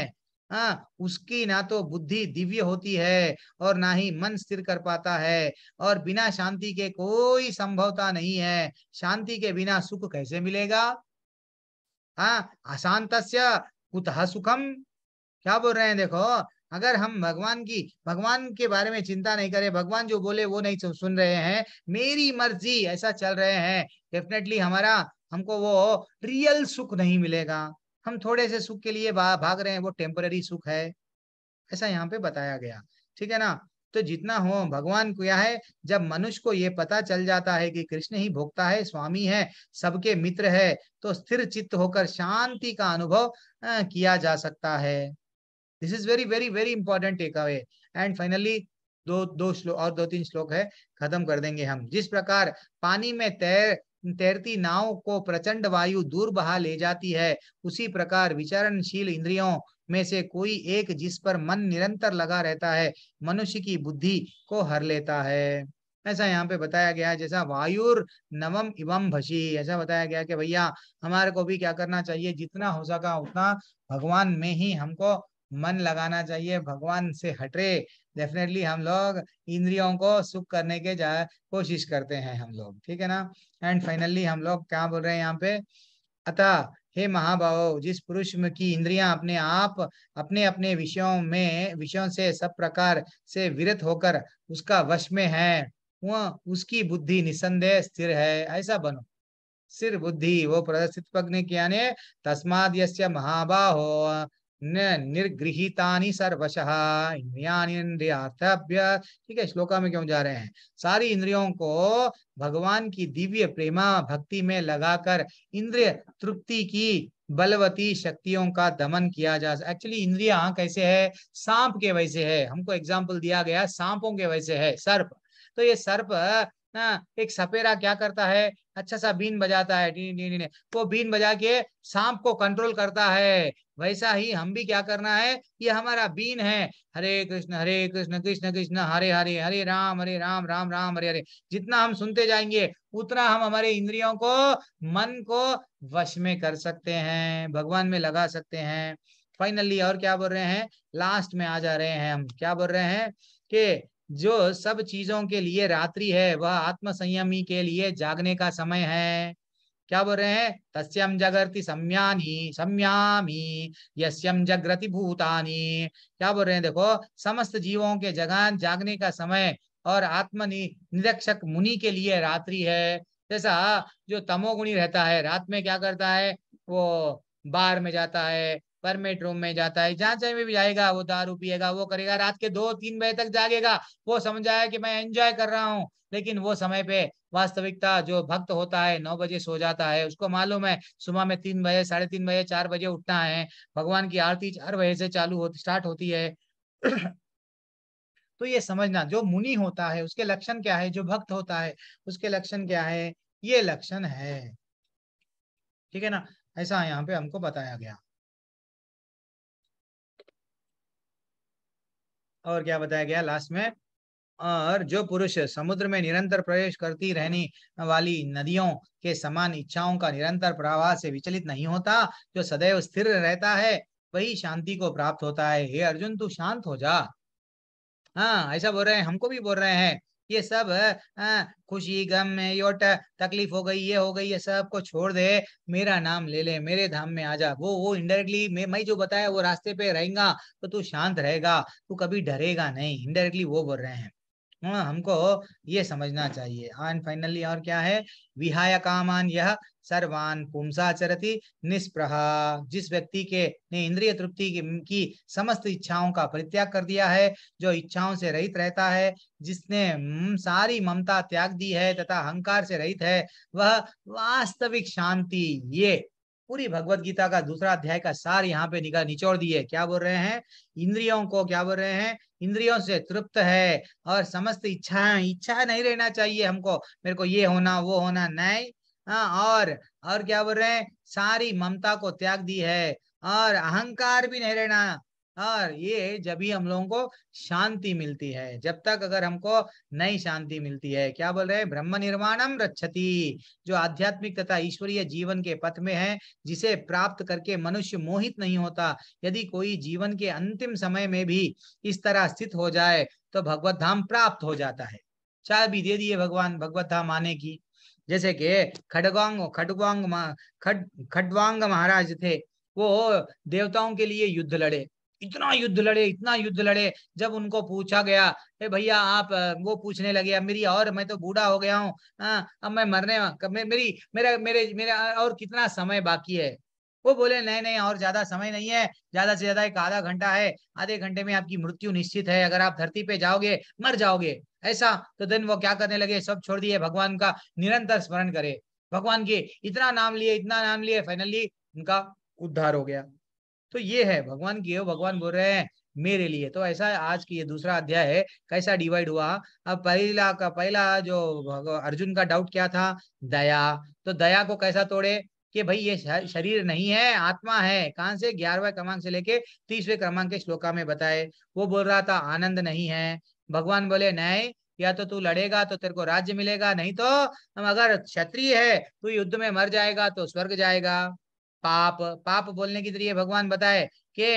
[SPEAKER 1] हाँ उसकी ना तो बुद्धि दिव्य होती है और ना ही मन स्थिर कर पाता है और बिना शांति के कोई संभवता नहीं है शांति के बिना सुख कैसे मिलेगा हाँ अशांत कुतः सुखम क्या बोल रहे हैं देखो अगर हम भगवान की भगवान के बारे में चिंता नहीं करें भगवान जो बोले वो नहीं सुन रहे हैं मेरी मर्जी ऐसा चल रहे हैं डेफिनेटली हमारा हमको वो रियल सुख नहीं मिलेगा हम थोड़े से सुख के लिए भाग रहे हैं वो टेम्पररी सुख है ऐसा यहाँ पे बताया गया ठीक है ना तो जितना हो भगवान क्या है जब मनुष्य को ये पता चल जाता है कि कृष्ण ही भोगता है स्वामी है सबके मित्र है तो स्थिर चित्त होकर शांति का अनुभव किया जा सकता है this is very very very important take away and finally दो दो श्लोक और दो तीन श्लोक है खत्म कर देंगे हम जिस प्रकार पानी में तैर तैरती नाव को प्रचंड वायु दूर बहा ले जाती है उसी प्रकार विचारणशील इंद्रियों में से कोई एक जिस पर मन निरंतर लगा रहता है मनुष्य की बुद्धि को हर लेता है ऐसा यहाँ पे बताया गया है जैसा वायुर नवम इवम भसी ऐसा बताया गया कि भैया हमारे को भी क्या करना चाहिए जितना हो सका उतना भगवान में ही हमको मन लगाना चाहिए भगवान से हटे डेफिनेटली हम लोग इंद्रियों को सुख करने के जा कोशिश करते हैं हम लोग ठीक है ना एंड फाइनली हम लोग क्या बोल रहे हैं यहाँ पे अतः हे महाभाव जिस पुरुष की इंद्रियां अपने आप अपने अपने विषयों में विषयों से सब प्रकार से विरत होकर उसका वश में है वह उसकी बुद्धि निसंदेह स्थिर है ऐसा बनो सिर बुद्धि वो प्रदर्शित पग्नि ज्ञाने तस्माद यस्य महाबाहो निर्गृहितानि सर्वशः इंद्रियानिंद्रियार्थभ्य ठीक है श्लोका में क्यों जा रहे हैं सारी इंद्रियों को भगवान की दिव्य प्रेमा भक्ति में लगाकर इंद्रिय तृप्ति की बलवती शक्तियों का दमन किया जा एक्चुअली इंद्रिया कैसे है सांप के वैसे है हमको एग्जाम्पल दिया गया सांपों के वैसे है सर्प तो ये सर्प ना एक सपेरा क्या करता है अच्छा सा बीन बजाता है नी, नी, नी। वो बीन बजा के सांप को कंट्रोल करता है वैसा ही हम भी क्या करना है ये हमारा बीन है हरे कृष्ण हरे कृष्ण कृष्ण कृष्ण हरे हरे हरे राम हरे राम राम राम हरे हरे जितना हम सुनते जाएंगे उतना हम हमारे इंद्रियों को मन को वश में कर सकते हैं भगवान में लगा सकते हैं फाइनली और क्या बोल रहे हैं लास्ट में आ जा रहे हैं हम क्या बोल रहे हैं कि जो सब चीजों के लिए रात्रि है वह आत्म संयमी के लिए जागने का समय है क्या बोल रहे हैं तस्यम जगृति सम्यानी सम्यामी यस्यम जगृति भूतानी क्या बोल रहे हैं देखो समस्त जीवों के जगान जागने का समय और आत्म निरीक्षक मुनि के लिए रात्रि है जैसा जो तमोगुणी रहता है रात में क्या करता है वो बार में जाता है परमेट रूम में जाता है जहाँ चाहे भी जाएगा वो दारू पिएगा वो करेगा रात के दो तीन बजे तक जागेगा वो समझाया कि मैं एंजॉय कर रहा हूँ लेकिन वो समय पे वास्तविकता जो भक्त होता है नौ बजे सो जाता है उसको मालूम है सुबह में तीन बजे साढ़े तीन बजे चार बजे उठना है भगवान की आरती चार बजे से चालू होती स्टार्ट होती है तो ये समझना जो मुनि होता है उसके लक्षण क्या है जो भक्त होता है उसके लक्षण क्या है ये लक्षण है ठीक है ना ऐसा यहाँ पे हमको बताया गया और क्या बताया गया लास्ट में और जो पुरुष समुद्र में निरंतर प्रवेश करती रहने वाली नदियों के समान इच्छाओं का निरंतर प्रवाह से विचलित नहीं होता जो सदैव स्थिर रहता है वही शांति को प्राप्त होता है हे अर्जुन तू शांत हो जा हाँ ऐसा बोल रहे हैं हमको भी बोल रहे हैं ये सब हाँ, खुशी गम में योट तकलीफ हो गई ये हो गई ये सब को छोड़ दे मेरा नाम ले ले मेरे धाम में आ जा वो वो इनडायरेक्टली मैं मैं जो बताया वो रास्ते पे रहेगा तो तू शांत रहेगा तू कभी डरेगा नहीं इनडायरेक्टली वो बोल रहे हैं हाँ, हमको ये समझना चाहिए एंड फाइनली और क्या है विहाय कामान यह सर्वान पुंसाचरति निष्प्रहा जिस व्यक्ति के ने इंद्रिय तृप्ति की, की समस्त इच्छाओं का परित्याग कर दिया है जो इच्छाओं से रहित रहता है जिसने हम्म, सारी ममता त्याग दी है तथा अहंकार से रहित है वह वास्तविक शांति ये पूरी भगवत गीता का दूसरा अध्याय का सार यहाँ पे निकाल निचोड़ दिए क्या बोल रहे हैं इंद्रियों को क्या बोल रहे हैं इंद्रियों से तृप्त है और समस्त इच्छाएं इच्छा नहीं रहना चाहिए हमको मेरे को ये होना वो होना नहीं हाँ, और और क्या बोल रहे हैं सारी ममता को त्याग दी है और अहंकार भी नहीं रहना और ये जब ही हम लोगों को शांति मिलती है जब तक अगर हमको नई शांति मिलती है क्या बोल रहे हैं ब्रह्म निर्माणम रक्षति जो आध्यात्मिक तथा ईश्वरीय जीवन के पथ में है जिसे प्राप्त करके मनुष्य मोहित नहीं होता यदि कोई जीवन के अंतिम समय में भी इस तरह स्थित हो जाए तो भगवत धाम प्राप्त हो जाता है चाय भी दे दिए भगवान भगवत धाम आने की जैसे कि खडगांग खडवांग खड खडवांग महाराज थे वो देवताओं के लिए युद्ध लड़े इतना युद्ध लड़े इतना युद्ध लड़े जब उनको पूछा गया हे भैया आप वो पूछने लगे अब मेरी और मैं तो बूढ़ा हो गया हूँ हाँ, अब मैं मरने मे, मेरी मेरा मेरे मेरा और कितना समय बाकी है वो बोले नहीं नहीं और ज्यादा समय नहीं है ज्यादा से ज्यादा एक आधा घंटा है आधे घंटे में आपकी मृत्यु निश्चित है अगर आप धरती पे जाओगे मर जाओगे ऐसा तो दिन वो क्या करने लगे सब छोड़ दिए भगवान का निरंतर स्मरण करे भगवान के इतना नाम लिए इतना नाम लिए फाइनली उनका उद्धार हो गया तो ये है भगवान की हो भगवान बोल रहे हैं मेरे लिए तो ऐसा आज की ये दूसरा अध्याय है कैसा डिवाइड हुआ अब पहला का पहला जो अर्जुन का डाउट क्या था दया तो दया को कैसा तोड़े कि भाई ये शरीर नहीं है आत्मा है कहां से ग्यारहवें क्रमांक से लेके तीसवें क्रमांक के श्लोका में बताए वो बोल रहा था आनंद नहीं है भगवान बोले नहीं या तो तू लड़ेगा तो तेरे को राज्य मिलेगा नहीं तो हम अगर क्षत्रिय है तू युद्ध में मर जाएगा तो स्वर्ग जाएगा पाप पाप बोलने के जरिए भगवान बताए के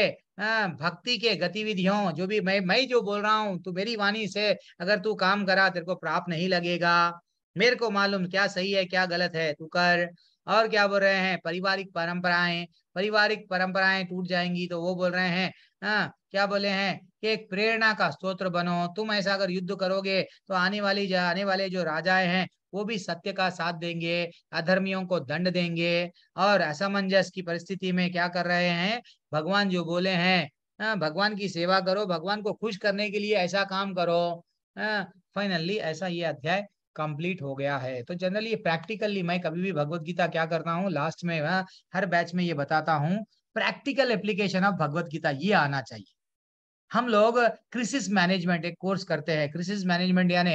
[SPEAKER 1] भक्ति के गतिविधियों जो भी मैं मैं जो बोल रहा हूँ तू मेरी वाणी से अगर तू काम करा तेरे को प्राप्त नहीं लगेगा मेरे को मालूम क्या सही है क्या गलत है तू कर और क्या बोल रहे हैं पारिवारिक परंपराएं पारिवारिक परंपराएं टूट जाएंगी तो वो बोल रहे हैं आ, क्या बोले हैं कि एक प्रेरणा का स्त्रोत्र बनो तुम ऐसा अगर युद्ध करोगे तो आने वाली आने वाले जो राजाएं हैं वो भी सत्य का साथ देंगे अधर्मियों को दंड देंगे और असमंजस की परिस्थिति में क्या कर रहे हैं भगवान जो बोले हैं भगवान की सेवा करो भगवान को खुश करने के लिए ऐसा काम करो फाइनली ऐसा ये अध्याय कंप्लीट हो गया है तो जनरली प्रैक्टिकली मैं कभी भी भगवत गीता क्या करता हूँ लास्ट में हर बैच में ये बताता हूँ practical application of Bhagavad Gita ये आना चाहिए हम लोग क्रिसिस मैनेजमेंट एक कोर्स करते हैं क्रिसिस मैनेजमेंट यानी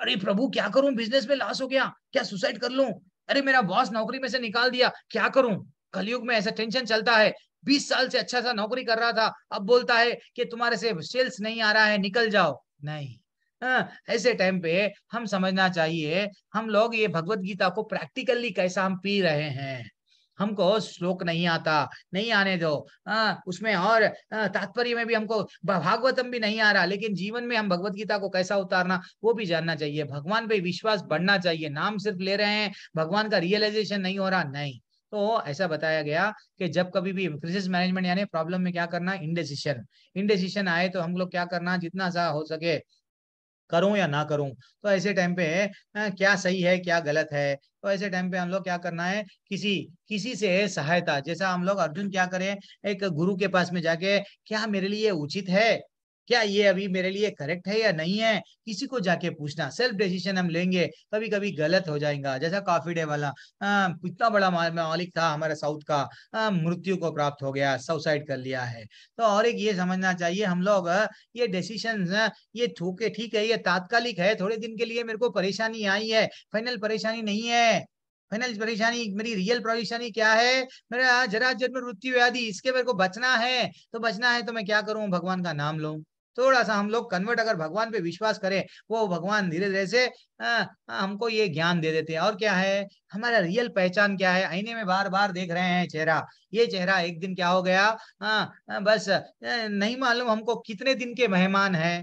[SPEAKER 1] अरे प्रभु क्या करूं बिजनेस में लॉस हो गया क्या सुसाइड कर लू अरे मेरा बॉस नौकरी में से निकाल दिया क्या करूं कलयुग में ऐसा टेंशन चलता है बीस साल से अच्छा सा नौकरी कर रहा था अब बोलता है कि तुम्हारे से सेल्स नहीं आ रहा है निकल जाओ नहीं आ, हाँ, ऐसे टाइम पे हम समझना चाहिए हम लोग ये भगवत गीता को प्रैक्टिकली कैसा हम पी रहे हैं हमको श्लोक नहीं आता नहीं आने दो आ, उसमें और तात्पर्य में भी हमको भागवतम भी नहीं आ रहा लेकिन जीवन में हम भगवत गीता को कैसा उतारना वो भी जानना चाहिए भगवान पे विश्वास बढ़ना चाहिए नाम सिर्फ ले रहे हैं भगवान का रियलाइजेशन नहीं हो रहा नहीं तो ऐसा बताया गया कि जब कभी भी क्रिसिस मैनेजमेंट यानी प्रॉब्लम में क्या करना इंडेसिशन इंडेसिशन आए तो हम लोग क्या करना जितना सा हो सके करूं या ना करूं तो ऐसे टाइम पे क्या सही है क्या गलत है तो ऐसे टाइम पे हम लोग क्या करना है किसी किसी से सहायता जैसा हम लोग अर्जुन क्या करें एक गुरु के पास में जाके क्या मेरे लिए उचित है क्या ये अभी मेरे लिए करेक्ट है या नहीं है किसी को जाके पूछना सेल्फ डिसीजन हम लेंगे कभी कभी गलत हो जाएगा जैसा कॉफी डे वाला इतना बड़ा मालिक था हमारे साउथ का मृत्यु को प्राप्त हो गया सुसाइड कर लिया है तो और एक ये समझना चाहिए हम लोग ये डिसीजन ये ठोके ठीक है ये तात्कालिक है थोड़े दिन के लिए मेरे को परेशानी आई है फाइनल परेशानी नहीं है फाइनल परेशानी मेरी रियल परेशानी क्या है मेरा जरा जन्म मृत्यु व्याधि इसके मेरे को बचना है तो बचना है तो मैं क्या करूं भगवान का नाम लूं थोड़ा सा हम लोग कन्वर्ट अगर भगवान पे विश्वास करें वो भगवान धीरे धीरे से आ, हमको ये ज्ञान दे देते हैं और क्या है हमारा रियल पहचान क्या है आईने में बार बार देख रहे हैं चेहरा ये चेहरा एक दिन क्या हो गया आ, बस नहीं मालूम हमको कितने दिन के मेहमान है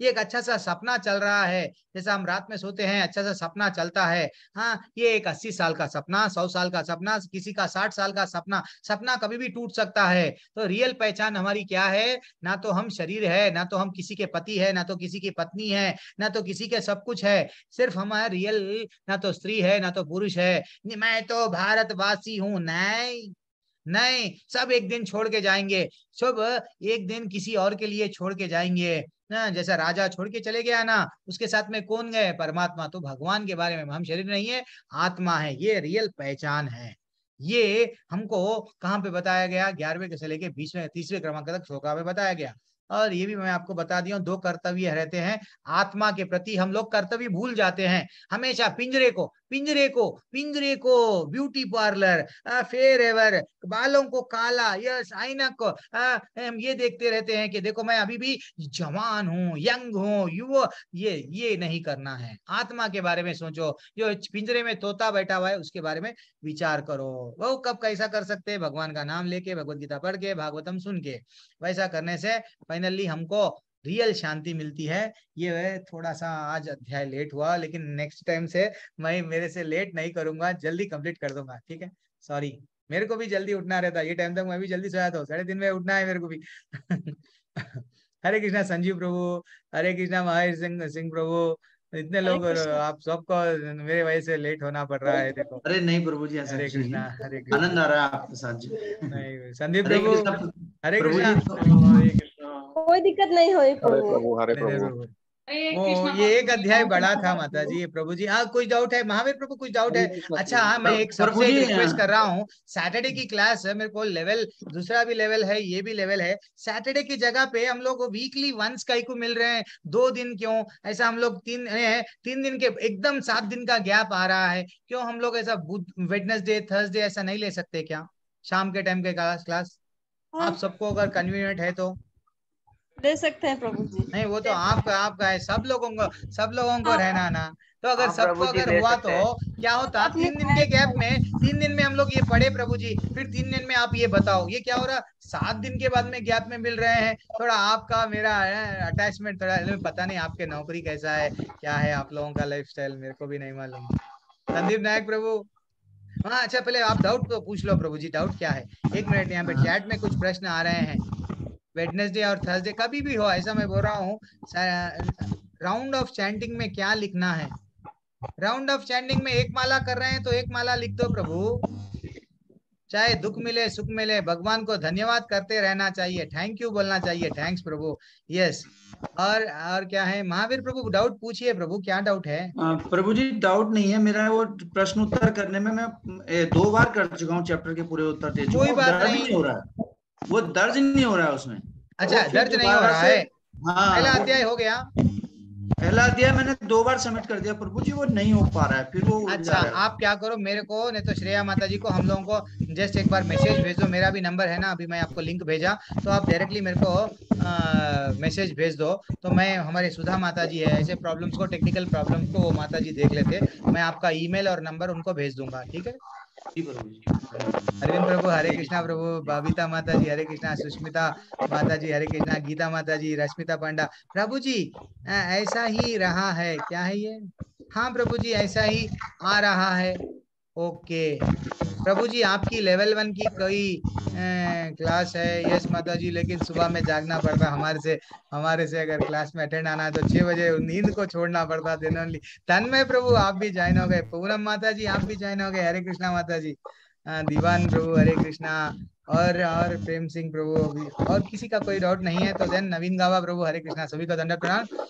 [SPEAKER 1] ये एक अच्छा सा सपना चल रहा है जैसा हम रात में सोते हैं अच्छा सा सपना चलता है हाँ ये एक अस्सी साल का सपना सौ साल का सपना किसी का साठ साल का सपना सपना कभी भी टूट सकता है तो रियल पहचान हमारी क्या है ना तो हम शरीर है ना तो हम किसी के पति है ना तो किसी की पत्नी है ना तो किसी के सब कुछ है सिर्फ हमारा रियल ना तो स्त्री है ना तो पुरुष है मैं तो भारतवासी हूँ नहीं नहीं सब एक दिन छोड़ के जाएंगे सब एक दिन किसी और के लिए छोड़ के जाएंगे ना जैसा राजा छोड़ के चले गया ना उसके साथ में कौन गए परमात्मा तो भगवान के बारे में हम शरीर नहीं है आत्मा है ये रियल पहचान है ये हमको कहाँ पे बताया गया ग्यारहवें से लेके बीसवें तीसवें क्रमांक तक श्लोका में बताया गया और ये भी मैं आपको बता दिया दो कर्तव्य रहते हैं आत्मा के प्रति हम लोग कर्तव्य भूल जाते हैं हमेशा पिंजरे को पिंजरे को पिंजरे को ब्यूटी पार्लर फेयर एवर बालों को काला यस आईना को हम ये देखते रहते हैं कि देखो मैं अभी भी जवान हूँ यंग हूँ युवा ये ये नहीं करना है आत्मा के बारे में सोचो जो पिंजरे में तोता बैठा हुआ है उसके बारे में विचार करो वो कब कैसा कर सकते हैं भगवान का नाम लेके भगवदगीता पढ़ के भागवतम सुन के वैसा करने से फाइनली हमको रियल शांति मिलती है ये है थोड़ा सा आज अध्याय लेट हुआ लेकिन नेक्स्ट टाइम से मैं मेरे से लेट नहीं करूंगा जल्दी कंप्लीट कर दूंगा ठीक है सॉरी मेरे को भी जल्दी उठना रहता ये टाइम तक मैं भी जल्दी सोया था साढ़े दिन में उठना है मेरे को भी हरे कृष्णा संजीव प्रभु हरे कृष्णा महेश सिंह सिंह प्रभु इतने लोग आप सबको मेरे वजह से लेट होना पड़ रहा है देखो अरे नहीं प्रभु जी हरे कृष्णा हरे आनंद आ रहा है आपके साथ जी नहीं संदीप प्रभु हरे कृष्णा तो- कोई दिक्कत नहीं हो प्रभु
[SPEAKER 2] हरे प्रभु
[SPEAKER 1] वो ये एक अध्याय बड़ा था माता जी प्रभु जी हाँ कोई डाउट है महावीर प्रभु कोई डाउट है अच्छा हाँ मैं एक सबसे रिक्वेस्ट हाँ। कर रहा हूँ सैटरडे की क्लास है मेरे को लेवल दूसरा भी लेवल है ये भी लेवल है सैटरडे की जगह पे हम लोग वीकली वंस का ही को मिल रहे हैं दो दिन क्यों ऐसा हम लोग तीन है तीन दिन के एकदम सात दिन का गैप आ रहा है क्यों हम लोग ऐसा वेडनेसडे थर्सडे ऐसा नहीं ले सकते क्या शाम के टाइम के क्लास हाँ। आप सबको अगर कन्वीनियंट है तो दे सकते हैं प्रभु जी नहीं वो तो आपका आपका है सब लोगों को सब लोगों को हाँ। रहना ना तो अगर हाँ, सबको अगर हुआ तो क्या होता तीन दिन के गैप में तीन दिन में हम लोग ये पढ़े प्रभु जी फिर तीन दिन में आप ये बताओ ये क्या हो रहा सात दिन के बाद में गैप में मिल रहे हैं थोड़ा आपका मेरा अटैचमेंट थोड़ा पता नहीं आपके नौकरी कैसा है क्या है आप लोगों का लाइफ मेरे को भी नहीं मालूम संदीप नायक प्रभु हाँ अच्छा पहले आप डाउट तो पूछ लो प्रभु जी डाउट क्या है एक मिनट यहाँ पे चैट हाँ। में कुछ प्रश्न आ रहे हैं वेडनेसडे और थर्सडे कभी भी हो ऐसा मैं बोल रहा हूँ राउंड ऑफ चैंटिंग में क्या लिखना है राउंड ऑफ चैंटिंग में एक माला कर रहे हैं तो एक माला लिख दो प्रभु चाहे दुख मिले सुख मिले भगवान को धन्यवाद करते रहना चाहिए थैंक यू बोलना चाहिए थैंक्स प्रभु यस और और क्या है महावीर प्रभु डाउट पूछिए प्रभु क्या डाउट है प्रभु जी डाउट नहीं है मेरा वो प्रश्न उत्तर करने में मैं दो बार कर चुका हूँ चैप्टर के पूरे उत्तर दे कोई बात नहीं हो रहा है वो दर्ज नहीं हो रहा है उसमें अच्छा दर्ज नहीं हो रहा है
[SPEAKER 2] हाँ पहला अध्याय हो गया पहला अध्याय मैंने दो बार सबमिट कर दिया प्रभु जी वो नहीं हो पा रहा है फिर वो अच्छा
[SPEAKER 1] आप क्या करो मेरे को नहीं तो श्रेया माता जी को हम लोगों को जस्ट एक बार मैसेज भेजो मेरा भी नंबर है ना अभी मैं आपको लिंक भेजा तो आप डायरेक्टली मेरे को मैसेज भेज दो तो मैं हमारे सुधा माता जी है ऐसे प्रॉब्लम्स को टेक्निकल प्रॉब्लम को वो माता जी देख लेते मैं आपका ईमेल और नंबर उनको भेज दूंगा ठीक है अरविंद प्रभु हरे कृष्णा प्रभु बबीता माता जी हरे कृष्णा सुष्मिता माता जी हरे कृष्णा गीता माता जी रश्मिता पांडा प्रभु जी ऐसा ही रहा है क्या है ये हाँ प्रभु जी ऐसा ही आ रहा है ओके प्रभु जी आपकी लेवल वन की कोई क्लास है यस माता जी लेकिन सुबह में जागना पड़ता हमारे से हमारे से अगर क्लास में अटेंड आना है तो छह बजे नींद को छोड़ना पड़ता दिन ओनली में प्रभु आप भी ज्वाइन हो गए पूनम माता जी आप भी ज्वाइन हो गए हरे कृष्णा माता जी दीवान प्रभु हरे कृष्णा और और प्रेम सिंह प्रभु और किसी का कोई डाउट नहीं है तो देन नवीन गावा प्रभु हरे कृष्णा सभी का दंड प्रणाम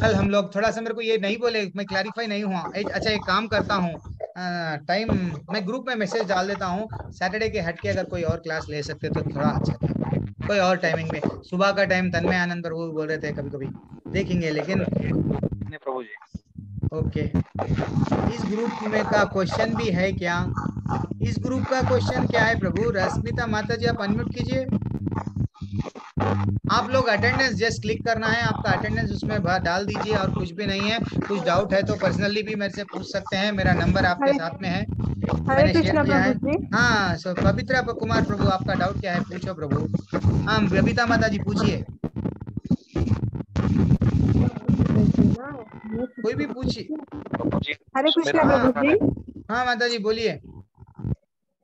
[SPEAKER 1] कल हम लोग थोड़ा सा मेरे को ये नहीं बोले मैं क्लैरिफाई नहीं हुआ अच्छा एक काम करता हूँ टाइम मैं ग्रुप में मैसेज डाल देता हूँ सैटरडे के हट के अगर कोई और क्लास ले सकते तो थोड़ा अच्छा था कोई और टाइमिंग में सुबह का टाइम तन्मय आनंद प्रभु बोल रहे थे कभी कभी देखेंगे लेकिन प्रभु जी ओके इस ग्रुप में का क्वेश्चन भी है क्या इस ग्रुप का क्वेश्चन क्या है प्रभु रश्मिता माता जी आप अनम्यूट कीजिए आप लोग अटेंडेंस जस्ट क्लिक करना है आपका अटेंडेंस उसमें डाल दीजिए और कुछ भी नहीं है कुछ डाउट है तो पर्सनली भी मेरे से पूछ सकते हैं मेरा नंबर आपके साथ में है हाँ सो पवित्रा कुमार प्रभु आपका डाउट क्या है पूछो प्रभु हाँ बबीता माता जी पूछिए कोई भी पूछिए हरे कृष्ण हाँ माता जी बोलिए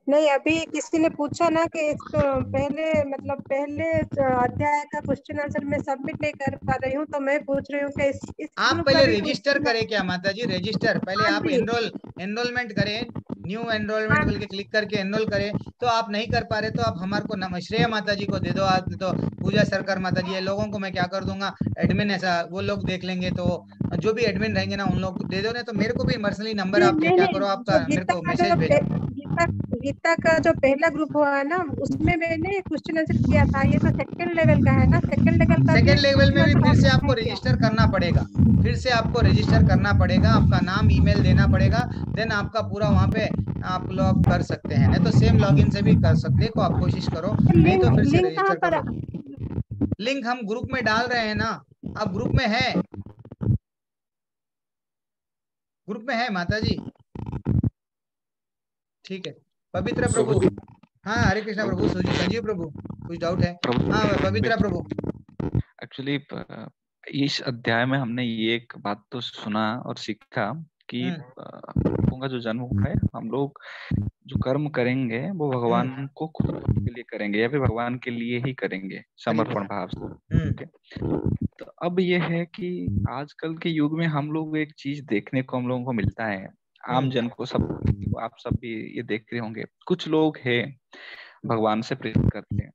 [SPEAKER 1] नहीं अभी किसी ने पूछा ना कि इसको पहले मतलब पहले अध्याय का क्वेश्चन आंसर मैं सबमिट नहीं कर पा रही हूँ तो मैं पूछ रही हूँ कि इस, इस आप पहले रजिस्टर करें क्या माता जी रजिस्टर पहले आप एनरोल एनरोलमेंट करें न्यू एनरोलमेंट बोल के क्लिक करके एनरोल करें तो आप नहीं कर पा रहे तो आप हमारे को नम श्रेय माता जी को दे दो आप तो पूजा सरकार माता जी लोगों को मैं क्या कर दूंगा एडमिन ऐसा वो लोग देख लेंगे तो जो भी एडमिन रहेंगे ना उन लोग दे दो ना तो मेरे को भी पर्सनली नंबर आप क्या करो आपका मेरे को मैसेज भेजो
[SPEAKER 2] गीता का जो
[SPEAKER 1] पहला ग्रुप हुआ है ना उसमें मैंने क्वेश्चन आंसर किया था ये तो सेकंड लेवल का है ना सेकंड लेवल का सेकंड लेवल में भी फिर से तो आपको रजिस्टर करना पड़ेगा फिर से आपको रजिस्टर करना पड़ेगा आपका नाम ईमेल देना पड़ेगा देन आपका पूरा वहाँ पे आप लॉग कर सकते हैं नहीं तो सेम लॉगिन से भी कर सकते को तो आप कोशिश करो नहीं तो फिर से रजिस्टर लिंक हम ग्रुप में डाल रहे हैं ना आप ग्रुप में है ग्रुप में है माता जी ठीक है पवित्र प्रभु हाँ हरे कृष्णा प्रभु संजीव प्रभु कुछ डाउट है हाँ
[SPEAKER 2] पवित्र प्रभु एक्चुअली इस अध्याय में हमने ये एक बात तो सुना और सीखा कि हम्म। लोगों का जो जन्म है हम लोग जो कर्म करेंगे वो भगवान हम्म। को खुद के लिए करेंगे या फिर भगवान के लिए ही करेंगे समर्पण भाव से हम्म। तो अब ये है कि आजकल के युग में हम लोग एक चीज देखने को हम लोगों को मिलता है आम हम्म। जन को सब आप सब भी ये देख रहे होंगे कुछ लोग हैं भगवान से प्रेम करते हैं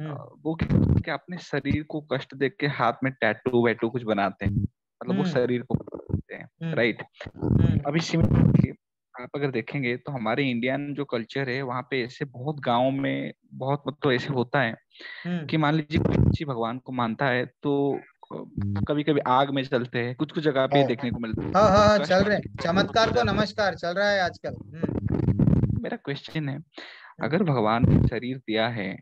[SPEAKER 2] हम्म। वो कि अपने शरीर को कष्ट देख के हाथ में टैटू वैटू कुछ बनाते हैं मतलब वो हम्म। शरीर को बनाते हैं राइट अभी आप अगर देखेंगे तो हमारे इंडियन जो कल्चर है वहाँ पे ऐसे बहुत गाँव में बहुत मतलब ऐसे होता है कि मान लीजिए कोई भगवान को मानता है तो कभी कभी आग में चलते हैं कुछ कुछ जगह पे हाँ। देखने को मिलता है हाँ हाँ, हाँ तो चल रहे चमत्कार को
[SPEAKER 1] नमस्कार चल रहा है आजकल हम्म।
[SPEAKER 2] मेरा क्वेश्चन है हम्म। अगर भगवान ने शरीर दिया है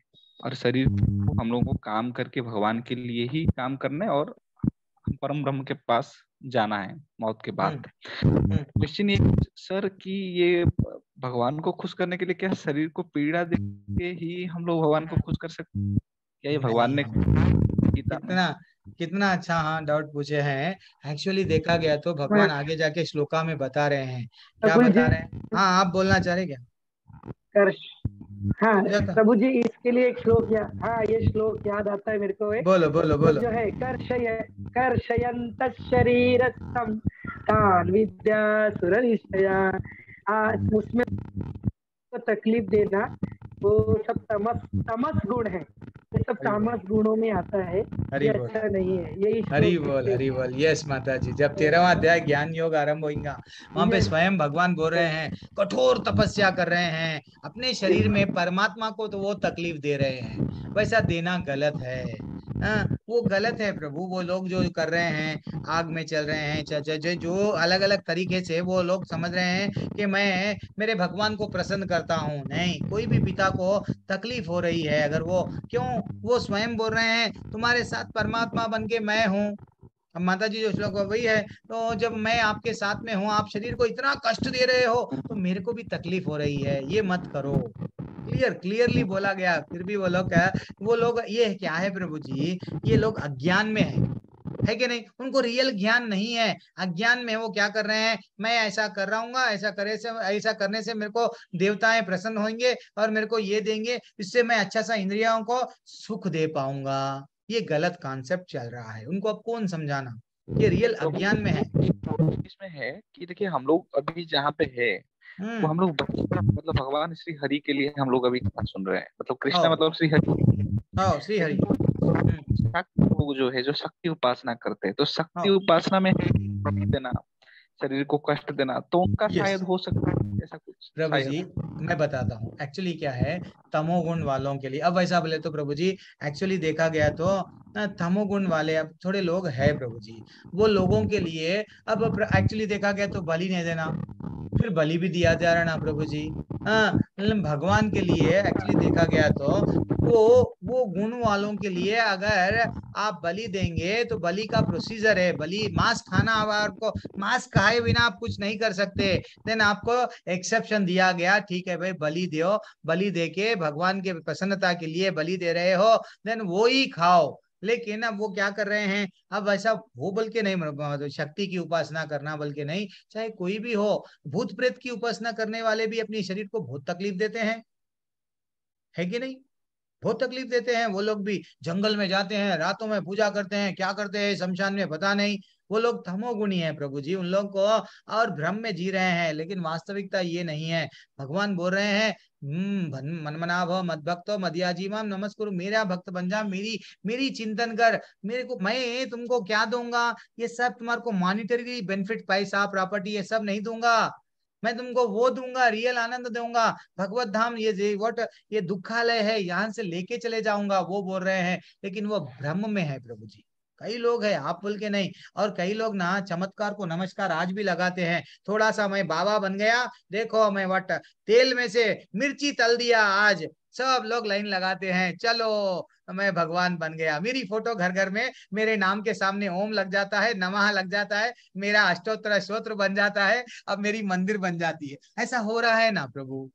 [SPEAKER 2] और शरीर को हम लोगों को काम करके भगवान के लिए ही काम करना है और परम ब्रह्म के पास जाना है मौत के बाद क्वेश्चन हम्म। तो ये सर कि ये भगवान को खुश करने के लिए क्या शरीर को पीड़ा दे के ही हम लोग भगवान को खुश कर सकते क्या ये भगवान ने इतना
[SPEAKER 1] कितना अच्छा हाँ डाउट पूछे हैं एक्चुअली देखा गया तो हाँ। भगवान आगे जाके श्लोका में बता रहे हैं क्या बता रहे हैं हाँ आप बोलना चाह रहे क्या हाँ प्रभु अच्छा जी तो इसके लिए एक श्लोक या हाँ ये श्लोक याद आता है मेरे को ए? बोलो बोलो बोलो जो है कर्षय कर्षयंत शरीरस्थम तान विद्या सुर उसमें तकलीफ देना वो सब तमस तमस गुण है ये सब तामस गुणों में आता है ये अच्छा नहीं है यही हरी बोल हरी बोल यस माता जी जब तेरहवा अध्याय ज्ञान योग आरंभ होगा वहां पे स्वयं भगवान बोल रहे हैं कठोर तपस्या कर रहे हैं अपने शरीर में परमात्मा को तो वो तकलीफ दे रहे हैं वैसा देना गलत है आ, हाँ, वो गलत है प्रभु वो लोग जो कर रहे हैं आग में चल रहे हैं चाचा जो जो अलग अलग तरीके से वो लोग समझ रहे हैं कि मैं मेरे भगवान को प्रसन्न करता हूँ नहीं कोई भी पिता को तकलीफ हो रही है अगर वो क्यों वो स्वयं बोल रहे हैं तुम्हारे साथ परमात्मा बन के मैं हूँ अब माता जी जो श्लोक वही है तो जब मैं आपके साथ में हूँ आप शरीर को इतना कष्ट दे रहे हो तो मेरे को भी तकलीफ हो रही है ये मत करो क्लियर क्लियरली बोला गया फिर भी वो लोग क्या वो लोग ये क्या है प्रभु जी ये लोग अज्ञान में है है कि नहीं उनको रियल ज्ञान नहीं है अज्ञान में वो क्या कर रहे हैं मैं ऐसा कर रहा हूँ ऐसा करे से ऐसा करने से मेरे को देवताएं प्रसन्न होंगे और मेरे को ये देंगे इससे मैं अच्छा सा इंद्रियों को सुख दे पाऊंगा ये गलत कॉन्सेप्ट चल रहा है उनको अब कौन समझाना ये रियल हम्म। तो अभियान में है
[SPEAKER 2] इसमें है कि देखिए हम लोग अभी जहाँ पे है तो हम्म। हम लोग मतलब भगवान श्री हरि के लिए हम लोग अभी सुन रहे हैं मतलब कृष्णा हाँ। मतलब श्री हरि हाँ, श्री हरि हम्म। लोग जो है जो शक्ति उपासना करते हैं तो शक्ति हाँ। उपासना में देना शरीर को कष्ट देना तो उनका yes. शायद हो सकता है ऐसा कुछ प्रभु जी मैं बताता
[SPEAKER 1] हूँ एक्चुअली क्या है तमोगुण वालों के लिए अब वैसा बोले तो प्रभु जी एक्चुअली देखा गया तो तमोगुण वाले अब थोड़े लोग है प्रभु जी वो लोगों के लिए अब एक्चुअली देखा गया तो बलि नहीं देना फिर बलि भी दिया जा रहा ना प्रभु जी हाँ मतलब भगवान के लिए एक्चुअली देखा गया तो तो वो गुण वालों के लिए अगर आप बलि देंगे तो बलि का प्रोसीजर है बलि मांस खाना आपको मांस खाए बिना आप कुछ नहीं कर सकते देन आपको एक्सेप्शन दिया गया ठीक है भाई बलि दो बलि दे के भगवान के प्रसन्नता के लिए बलि दे रहे हो देन वो ही खाओ लेकिन अब वो क्या कर रहे हैं अब ऐसा वो बल्कि नहीं नहीं मतलब शक्ति की उपासना करना बल्कि नहीं चाहे कोई भी हो भूत प्रेत की उपासना करने वाले भी अपने शरीर को बहुत तकलीफ देते हैं है कि नहीं बहुत तकलीफ देते हैं वो लोग भी जंगल में जाते हैं रातों में पूजा करते हैं क्या करते हैं शमशान में पता नहीं वो लोग थमोगुणी है प्रभु जी उन लोग को और भ्रम में जी रहे हैं लेकिन वास्तविकता ये नहीं है भगवान बोल रहे हैं हम्म, मनमना भक्त मद भक्तो जी माम नमस्कुर मेरा भक्त बन जा मेरी मेरी चिंतन कर मेरे को मैं तुमको क्या दूंगा ये सब तुम्हारे को मॉनिटरी बेनिफिट पैसा प्रॉपर्टी ये सब नहीं दूंगा मैं तुमको वो दूंगा रियल आनंद दूंगा भगवत धाम ये वट ये दुखालय है यहाँ से लेके चले जाऊंगा वो बोल रहे हैं लेकिन वो भ्रम में है प्रभु जी कई लोग है आप बोल के नहीं और कई लोग ना चमत्कार को नमस्कार आज भी लगाते हैं थोड़ा सा मैं बाबा बन गया देखो मैं वट तेल में से मिर्ची तल दिया आज सब लोग लाइन लगाते हैं चलो मैं भगवान बन गया मेरी फोटो घर घर में मेरे नाम के सामने ओम लग जाता है नमः लग जाता है मेरा अष्टोत्र स्त्रोत्र बन जाता है अब मेरी मंदिर बन जाती है ऐसा हो रहा है ना प्रभु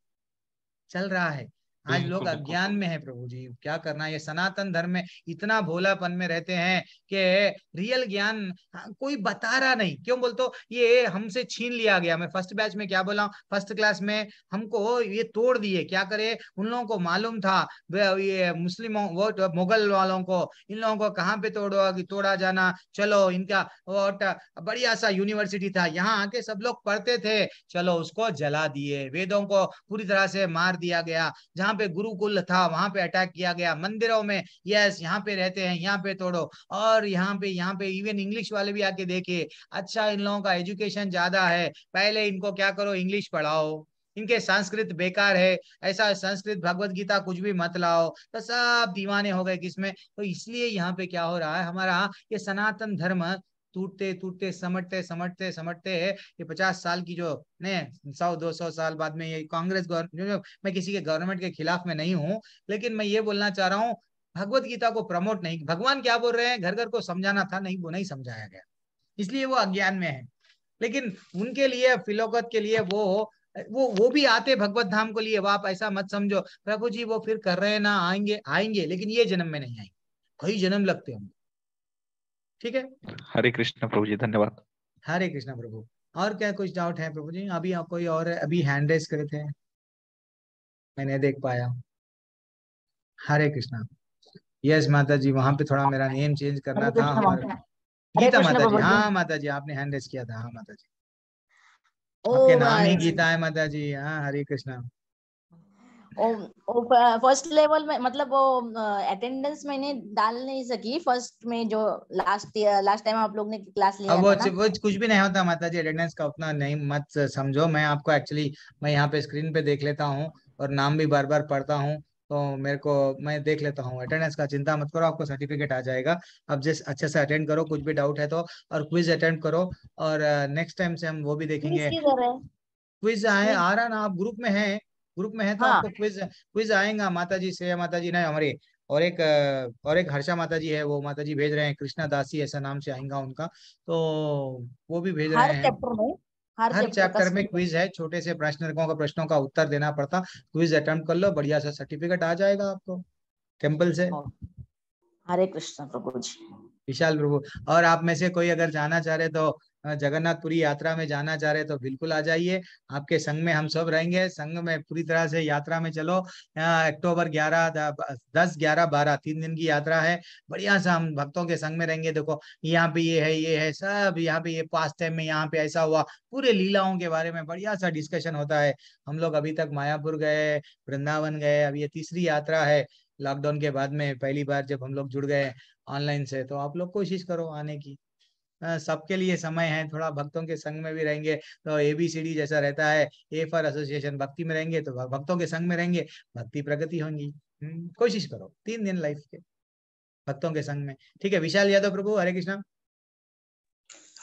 [SPEAKER 1] चल रहा है आज लोग अज्ञान में है प्रभु जी क्या करना ये सनातन धर्म में इतना भोलापन में रहते हैं कि रियल ज्ञान हाँ, कोई बता रहा नहीं क्यों बोलते ये हमसे छीन लिया गया मैं फर्स्ट बैच में क्या बोला फर्स्ट क्लास में हमको ये तोड़ दिए क्या करे उन लोगों को मालूम था ये मुस्लिमों वो तो मुगल वालों को इन लोगों को कहाँ पे तोड़ो तोड़ा जाना चलो इनका वोट बढ़िया सा यूनिवर्सिटी था यहाँ आके सब लोग पढ़ते थे चलो उसको जला दिए वेदों को पूरी तरह से मार दिया गया जहाँ पे गुरुकुल था वहां पे अटैक किया गया मंदिरों में यस यहाँ पे रहते हैं यहाँ पे तोड़ो और यहाँ पे यहाँ पे इवन इंग्लिश वाले भी आके देखे अच्छा इन लोगों का एजुकेशन ज्यादा है पहले इनको क्या करो इंग्लिश पढ़ाओ इनके संस्कृत बेकार है ऐसा संस्कृत भगवत गीता कुछ भी मत लाओ तो सब दीवाने हो गए किसमें तो इसलिए यहाँ पे क्या हो रहा है हमारा ये सनातन धर्म टूटते टूटते समटते समटते समटते ये पचास साल की जो ने सौ दो सौ साल बाद में ये कांग्रेस गवर्नमेंट मैं किसी के गवर्नमेंट के खिलाफ में नहीं हूँ लेकिन मैं ये बोलना चाह रहा हूँ भगवत गीता को प्रमोट नहीं भगवान क्या बोल रहे हैं घर घर को समझाना था नहीं वो नहीं समझाया गया इसलिए वो अज्ञान में है लेकिन उनके लिए फिलोकत के लिए वो वो वो भी आते भगवत धाम को लिए आप ऐसा मत समझो प्रभु जी वो फिर कर रहे हैं ना आएंगे आएंगे लेकिन ये जन्म में नहीं आएंगे कई जन्म लगते होंगे ठीक है
[SPEAKER 2] हरे कृष्ण प्रभु जी धन्यवाद
[SPEAKER 1] हरे कृष्ण प्रभु और क्या कुछ डाउट है प्रभु जी अभी आप कोई और अभी हैंड रेस करे थे मैंने देख पाया हरे कृष्णा यस माता जी वहां पे थोड़ा मेरा नेम चेंज करना था हमारा
[SPEAKER 2] गीता माता जी हाँ
[SPEAKER 1] माता जी आपने हैंड रेस किया था हाँ माता जी
[SPEAKER 2] oh, आपके नाम ही गीता
[SPEAKER 1] है माता जी हाँ हरे कृष्णा
[SPEAKER 2] फर्स्ट लेवल में मतलब वो अटेंडेंस मैंने डाल नहीं सकी फर्स्ट में जो लास्ट लास्ट टाइम आप लोग ने क्लास लिया वो, वो
[SPEAKER 1] कुछ भी नहीं होता माता जी अटेंडेंस का उतना नहीं मत समझो मैं आपको एक्चुअली मैं यहाँ पे स्क्रीन पे देख लेता हूँ और नाम भी बार बार पढ़ता हूँ तो मेरे को मैं देख लेता हूँ अटेंडेंस का चिंता मत करो आपको सर्टिफिकेट आ जाएगा अब जिस अच्छे से अटेंड करो कुछ भी डाउट है तो और क्विज अटेंड करो और नेक्स्ट टाइम से हम वो भी देखेंगे क्विज आए आ रहा ना आप ग्रुप में हैं ग्रुप में है तो हाँ। आपको क्विज क्विज आएगा माता जी श्रेया माता जी ना हमारे और एक और एक हर्षा माता जी है वो माता जी भेज रहे हैं कृष्णा दासी ऐसा नाम से आएगा उनका तो वो भी भेज रहे हैं
[SPEAKER 2] हर, हर चैप्टर
[SPEAKER 1] में क्विज है छोटे से प्रश्नों का प्रश्नों का उत्तर देना पड़ता क्विज अटेम्प्ट कर लो बढ़िया सा सर्टिफिकेट आ जाएगा आपको टेम्पल से हाँ। हरे कृष्ण प्रभु जी विशाल प्रभु और आप में से कोई अगर जाना चाह रहे तो हाँ, जगन्नाथपुरी यात्रा में जाना चाह रहे तो बिल्कुल आ जाइए आपके संग में हम सब रहेंगे संग में पूरी तरह से यात्रा में चलो अक्टूबर ग्यारह दस ग्यारह बारह तीन दिन की यात्रा है बढ़िया सा हम भक्तों के संग में रहेंगे देखो यहाँ पे ये है ये है सब यहाँ पे ये पास टाइम में यहाँ पे ऐसा हुआ पूरे लीलाओं के बारे में बढ़िया सा डिस्कशन होता है हम लोग अभी तक मायापुर गए वृंदावन गए अब ये तीसरी यात्रा है लॉकडाउन के बाद में पहली बार जब हम लोग जुड़ गए ऑनलाइन से तो आप लोग कोशिश करो आने की सबके लिए समय है थोड़ा भक्तों के संग में भी रहेंगे तो ए बी सी डी जैसा रहता है ए फॉर एसोसिएशन भक्ति में रहेंगे तो भक्तों के संग में रहेंगे भक्ति प्रगति होंगी हम्म, कोशिश करो तीन दिन लाइफ के भक्तों के संग में ठीक है विशाल यादव प्रभु हरे कृष्णा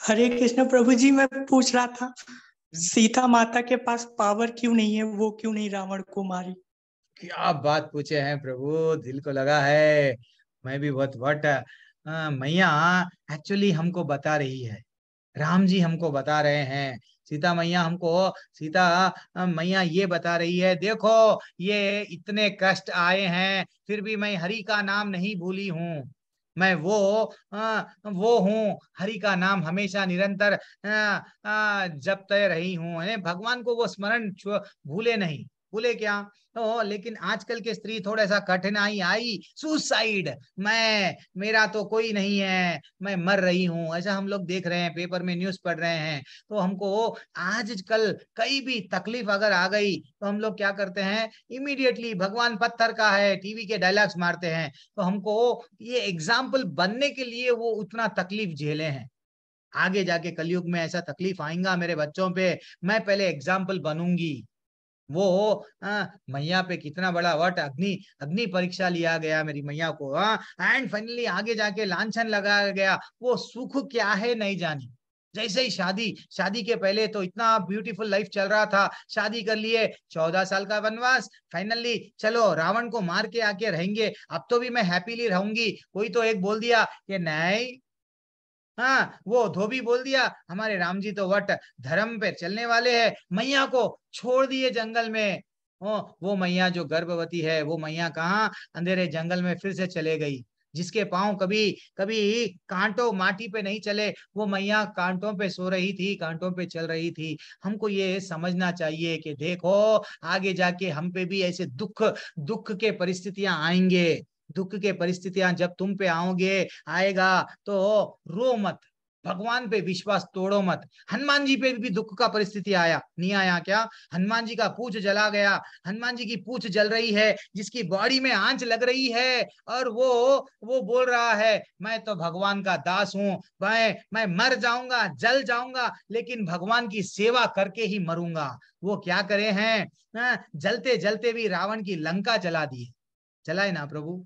[SPEAKER 1] हरे कृष्णा प्रभु जी मैं पूछ रहा था हम्म।
[SPEAKER 2] सीता माता के पास पावर क्यों
[SPEAKER 1] नहीं है वो क्यों नहीं रावण को मारी क्या बात पूछे हैं प्रभु दिल को लगा है मैं भी बहुत वट मैया एक्चुअली हमको बता रही है राम जी हमको बता रहे हैं सीता मैया हमको सीता मैया ये बता रही है देखो ये इतने कष्ट आए हैं फिर भी मैं हरि का नाम नहीं भूली हूँ मैं वो आ, वो हूँ हरि का नाम हमेशा निरंतर जपते रही हूँ भगवान को वो स्मरण भूले नहीं खुले क्या तो लेकिन आजकल के स्त्री थोड़ा सा कठिनाई आई सुसाइड मैं मेरा तो कोई नहीं है मैं मर रही हूँ ऐसा हम लोग देख रहे हैं पेपर में न्यूज पढ़ रहे हैं तो हमको आज कल कई भी तकलीफ अगर आ गई तो हम लोग क्या करते हैं इमीडिएटली भगवान पत्थर का है टीवी के डायलॉग्स मारते हैं तो हमको ये एग्जाम्पल बनने के लिए वो उतना तकलीफ झेले हैं आगे जाके कलयुग में ऐसा तकलीफ आएगा मेरे बच्चों पे मैं पहले एग्जाम्पल बनूंगी वो आ, मैया पे कितना बड़ा वट अग्नि अग्नि परीक्षा लिया गया मेरी मैया को एंड फाइनली आगे जाके लाछन लगाया गया वो सुख क्या है नहीं जानी जैसे ही शादी शादी के पहले तो इतना ब्यूटीफुल लाइफ चल रहा था शादी कर लिए चौदह साल का वनवास फाइनली चलो रावण को मार के आके रहेंगे अब तो भी मैं हैप्पीली रहूंगी कोई तो एक बोल दिया कि नहीं हाँ वो धोबी बोल दिया हमारे राम जी तो वट धर्म पे चलने वाले हैं मैया को छोड़ दिए जंगल में ओ, वो मैया जो गर्भवती है वो मैया कहा अंधेरे जंगल में फिर से चले गई जिसके पांव कभी कभी कांटों माटी पे नहीं चले वो मैया कांटों पे सो रही थी कांटों पे चल रही थी हमको ये समझना चाहिए कि देखो आगे जाके हम पे भी ऐसे दुख दुख के परिस्थितियां आएंगे दुख के परिस्थितियां जब तुम पे आओगे आएगा तो रो मत भगवान पे विश्वास तोड़ो मत हनुमान जी पे भी दुख का परिस्थिति आया नहीं आया क्या हनुमान जी का पूछ जला गया हनुमान जी की पूछ जल रही है जिसकी बॉडी में आंच लग रही है और वो वो बोल रहा है मैं तो भगवान का दास हूं मैं मैं मर जाऊंगा जल जाऊंगा लेकिन भगवान की सेवा करके ही मरूंगा वो क्या करे हैं हाँ, जलते जलते भी रावण की लंका जला दी चलाए ना प्रभु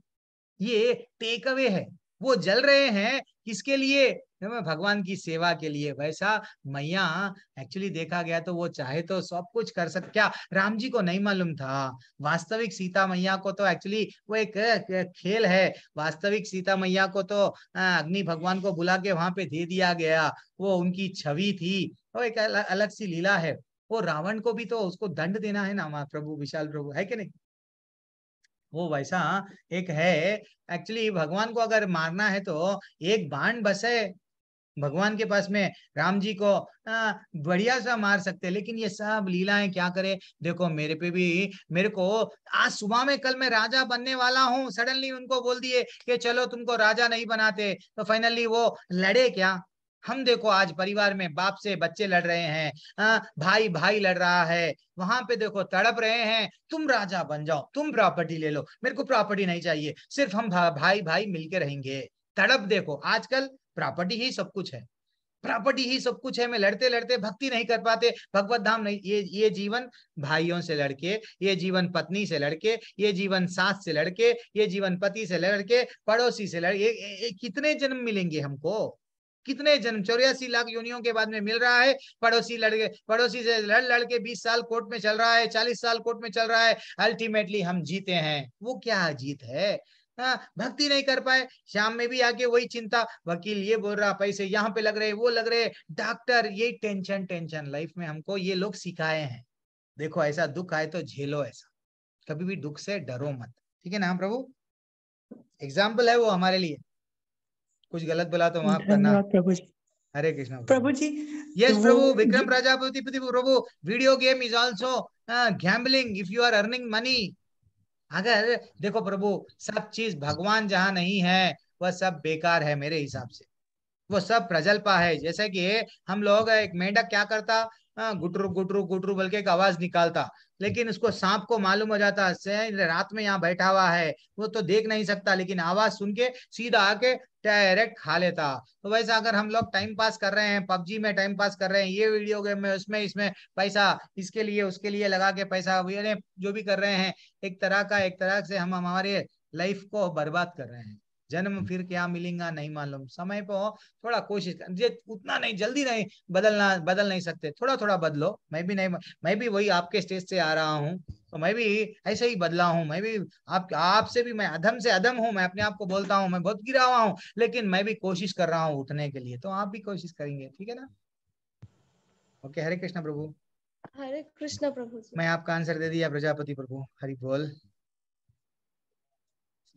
[SPEAKER 1] ये टेक अवे है वो जल रहे हैं किसके लिए भगवान की सेवा के लिए वैसा मैया एक्चुअली देखा गया तो वो चाहे तो सब कुछ कर सकते क्या राम जी को नहीं मालूम था वास्तविक सीता मैया को तो एक्चुअली वो एक खेल है वास्तविक सीता मैया को तो अग्नि भगवान को बुला के वहां पे दे दिया गया वो उनकी छवि थी वो एक अलग सी लीला है वो रावण को भी तो उसको दंड देना है ना प्रभु विशाल प्रभु है कि नहीं वो वैसा एक है एक्चुअली भगवान को अगर मारना है तो एक बाण बस है भगवान के पास में राम जी को बढ़िया सा मार सकते हैं लेकिन ये सब लीलाएं क्या करे देखो मेरे पे भी मेरे को आज सुबह में कल मैं राजा बनने वाला हूँ सडनली उनको बोल दिए कि चलो तुमको राजा नहीं बनाते तो फाइनली वो लड़े क्या हम देखो आज परिवार में बाप से बच्चे लड़ रहे हैं आ, हाँ, भाई भाई लड़ रहा है वहां पे देखो तड़प रहे हैं तुम राजा बन जाओ तुम प्रॉपर्टी ले लो मेरे को प्रॉपर्टी नहीं चाहिए सिर्फ हम भा, भाई भाई मिलके रहेंगे तड़प देखो आजकल प्रॉपर्टी ही सब कुछ है प्रॉपर्टी ही सब कुछ है मैं लड़ते लड़ते भक्ति नहीं कर पाते भगवत धाम नहीं ये ये जीवन भाइयों से लड़के ये जीवन पत्नी से लड़के ये जीवन सास से लड़के ये जीवन पति से लड़के पड़ोसी से लड़के ये, ये, ये कितने जन्म मिलेंगे हमको कितने जन्म चौरासी लाख योनियों के बाद में मिल रहा है पड़ोसी लड़के पड़ोसी से लड़ लड़के बीस साल कोर्ट में चल रहा है चालीस साल कोर्ट में चल रहा है अल्टीमेटली हम जीते हैं वो क्या जीत है आ, हाँ, भक्ति नहीं कर पाए शाम में भी आके वही चिंता वकील ये बोल रहा पैसे यहाँ पे लग रहे वो लग रहे डॉक्टर ये टेंशन टेंशन लाइफ में हमको ये लोग सिखाए हैं देखो ऐसा दुख आए तो झेलो ऐसा कभी भी दुख से डरो मत ठीक है ना प्रभु एग्जाम्पल है वो हमारे लिए कुछ गलत बोला तो माफ करना प्रभु जी हरे कृष्णा प्रभु जी यस तो Prabhu Vikram Prajapati Prabhu video game is also gambling if you are earning money अगर देखो प्रभु सब चीज भगवान जहाँ नहीं है वह सब बेकार है मेरे हिसाब से वो सब प्रजल्पा है जैसे कि हम लोग एक मेंढक क्या करता गुटरू हाँ, गुटरू गुटरू बल के एक आवाज निकालता लेकिन उसको सांप को मालूम हो जाता रात में यहाँ बैठा हुआ है वो तो देख नहीं सकता लेकिन आवाज सुन के सीधा आके डायरेक्ट खा लेता तो वैसा अगर हम लोग टाइम पास कर रहे हैं पबजी में टाइम पास कर रहे हैं ये वीडियो गेम में उसमें इसमें पैसा इसके लिए उसके लिए लगा के पैसा जो भी कर रहे हैं एक तरह का एक तरह से हम हमारे लाइफ को बर्बाद कर रहे हैं जन्म हम्म। फिर क्या मिलेगा नहीं मालूम समय पर थोड़ा कोशिश कर उतना नहीं जल्दी नहीं बदलना बदल नहीं सकते थोड़ा थोड़ा बदलो मैं भी नहीं मैं भी वही आपके स्टेज से आ रहा हूँ तो मैं भी ऐसे ही बदला हूँ मैं भी आप आपसे भी मैं अधम से अधम हूँ मैं अपने आप को बोलता हूँ मैं बहुत गिरा हुआ हूँ लेकिन मैं भी कोशिश कर रहा हूँ उठने के लिए तो आप भी कोशिश करेंगे ठीक है ना ओके हरे कृष्ण प्रभु
[SPEAKER 2] हरे कृष्ण प्रभु मैं आपका
[SPEAKER 1] आंसर दे दिया प्रजापति प्रभु हरि बोल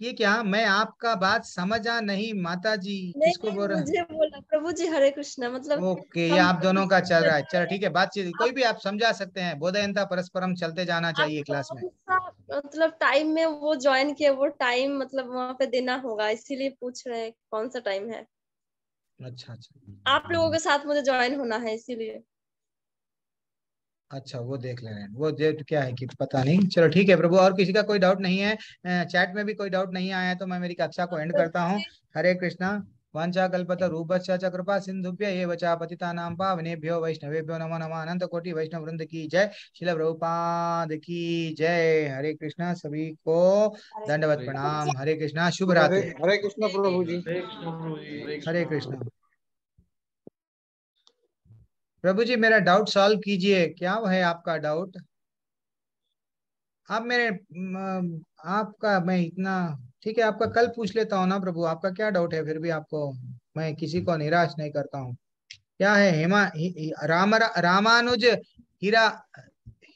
[SPEAKER 1] ये क्या मैं आपका बात समझा नहीं माता जी किसको बोल रहा मुझे
[SPEAKER 2] बोला प्रभु जी हरे कृष्णा मतलब ओके
[SPEAKER 1] ये आप दोनों का चल रहा है चलो ठीक है बातचीत कोई भी आप समझा सकते हैं बोधयंता परस्परम चलते जाना चाहिए क्लास में
[SPEAKER 2] मतलब टाइम में वो ज्वाइन किया वो टाइम मतलब वहाँ पे देना होगा इसीलिए पूछ रहे हैं कौन सा टाइम है अच्छा अच्छा आप लोगों के साथ मुझे ज्वाइन होना है इसीलिए
[SPEAKER 1] अच्छा वो देख ले रहे हैं वो डेट तो क्या है कि पता नहीं चलो ठीक है प्रभु और किसी का कोई डाउट नहीं है चैट में भी कोई डाउट नहीं आया है तो मैं मेरी कक्षा को एंड करता हूँ हरे कृष्णा वंचा कल्पत रूप च सिंधुभ्य ये वचा भ्यो पावनेभ्यो वैष्णवेभ्यो नमो नम अनंत कोटि वैष्णव वृंद की जय शिल प्रभुपाद की जय हरे कृष्णा सभी को दंडवत प्रणाम हरे कृष्णा शुभ रात्रि हरे कृष्णा प्रभु जी हरे कृष्णा प्रभु जी मेरा डाउट सॉल्व कीजिए क्या है आपका डाउट आप मेरे आपका मैं इतना ठीक है आपका कल पूछ लेता हूँ ना प्रभु आपका क्या डाउट है फिर भी आपको मैं किसी को निराश नहीं करता हूँ क्या है हेमा राम रामानुज हीरा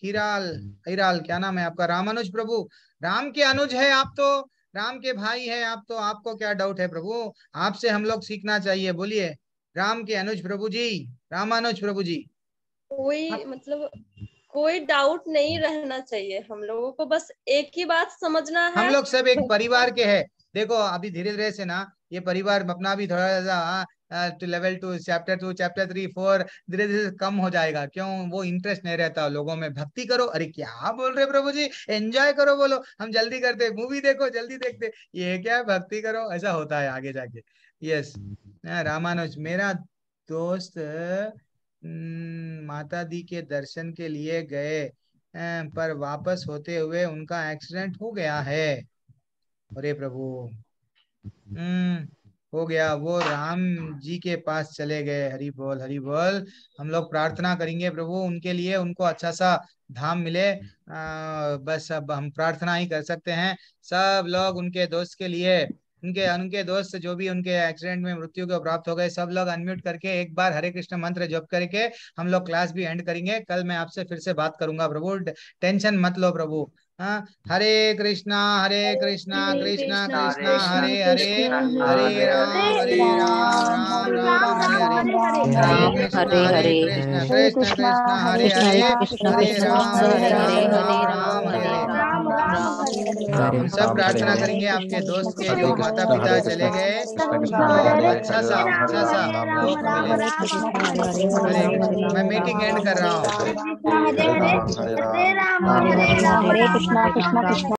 [SPEAKER 1] हिराल हिराल क्या नाम है आपका रामानुज प्रभु राम के अनुज है आप तो राम के भाई है आप तो आपको क्या डाउट है प्रभु आपसे हम लोग सीखना चाहिए बोलिए राम के अनुज प्रभु जी रामानुज प्रभु जी
[SPEAKER 2] कोई हाँ। मतलब कोई डाउट नहीं रहना चाहिए हम लोगों को बस एक ही बात समझना है हम लोग सब एक परिवार के
[SPEAKER 1] हैं देखो अभी धीरे धीरे से ना ये परिवार अपना भी थोड़ा सा हाँ, तो level two chapter two chapter three four धीरे धीरे कम हो जाएगा क्यों वो इंटरेस्ट नहीं रहता लोगों में भक्ति करो अरे क्या बोल रहे प्रभु जी एंजॉय करो बोलो हम जल्दी करते मूवी देखो जल्दी देखते ये क्या भक्ति करो ऐसा होता है आगे जाके यस रामानुज मेरा दोस्त हम्म, माता दी के दर्शन के लिए गए पर वापस होते हुए उनका एक्सीडेंट हो गया है अरे प्रभु हम्म, हो गया वो राम जी के पास चले गए हरि बोल हरि बोल हम लोग प्रार्थना करेंगे प्रभु उनके लिए उनको अच्छा सा धाम मिले आ, बस अब हम प्रार्थना ही कर सकते हैं सब लोग उनके दोस्त के लिए उनके उनके दोस्त जो भी उनके एक्सीडेंट में मृत्यु को प्राप्त हो गए सब लोग अनम्यूट करके एक बार हरे कृष्ण मंत्र जप करके हम लोग क्लास भी एंड करेंगे कल मैं आपसे फिर से बात करूंगा प्रभु टेंशन मत लो प्रभु हाँ, हरे कृष्णा हरे कृष्णा कृष्णा कृष्णा हरे हरे हरे राम हरे राम
[SPEAKER 2] हरे हरे हरे हरे कृष्ण कृष्ण
[SPEAKER 1] कृष्ण हरे हरे हरे
[SPEAKER 2] राम हरे राम हरे राम हम सब प्रार्थना करेंगे आपके दोस्त के जो माता पिता चले गए अच्छा सा अच्छा सा मैं मीटिंग एंड कर रहा हूँ हरे कृष्णा कृष्णा कृष्णा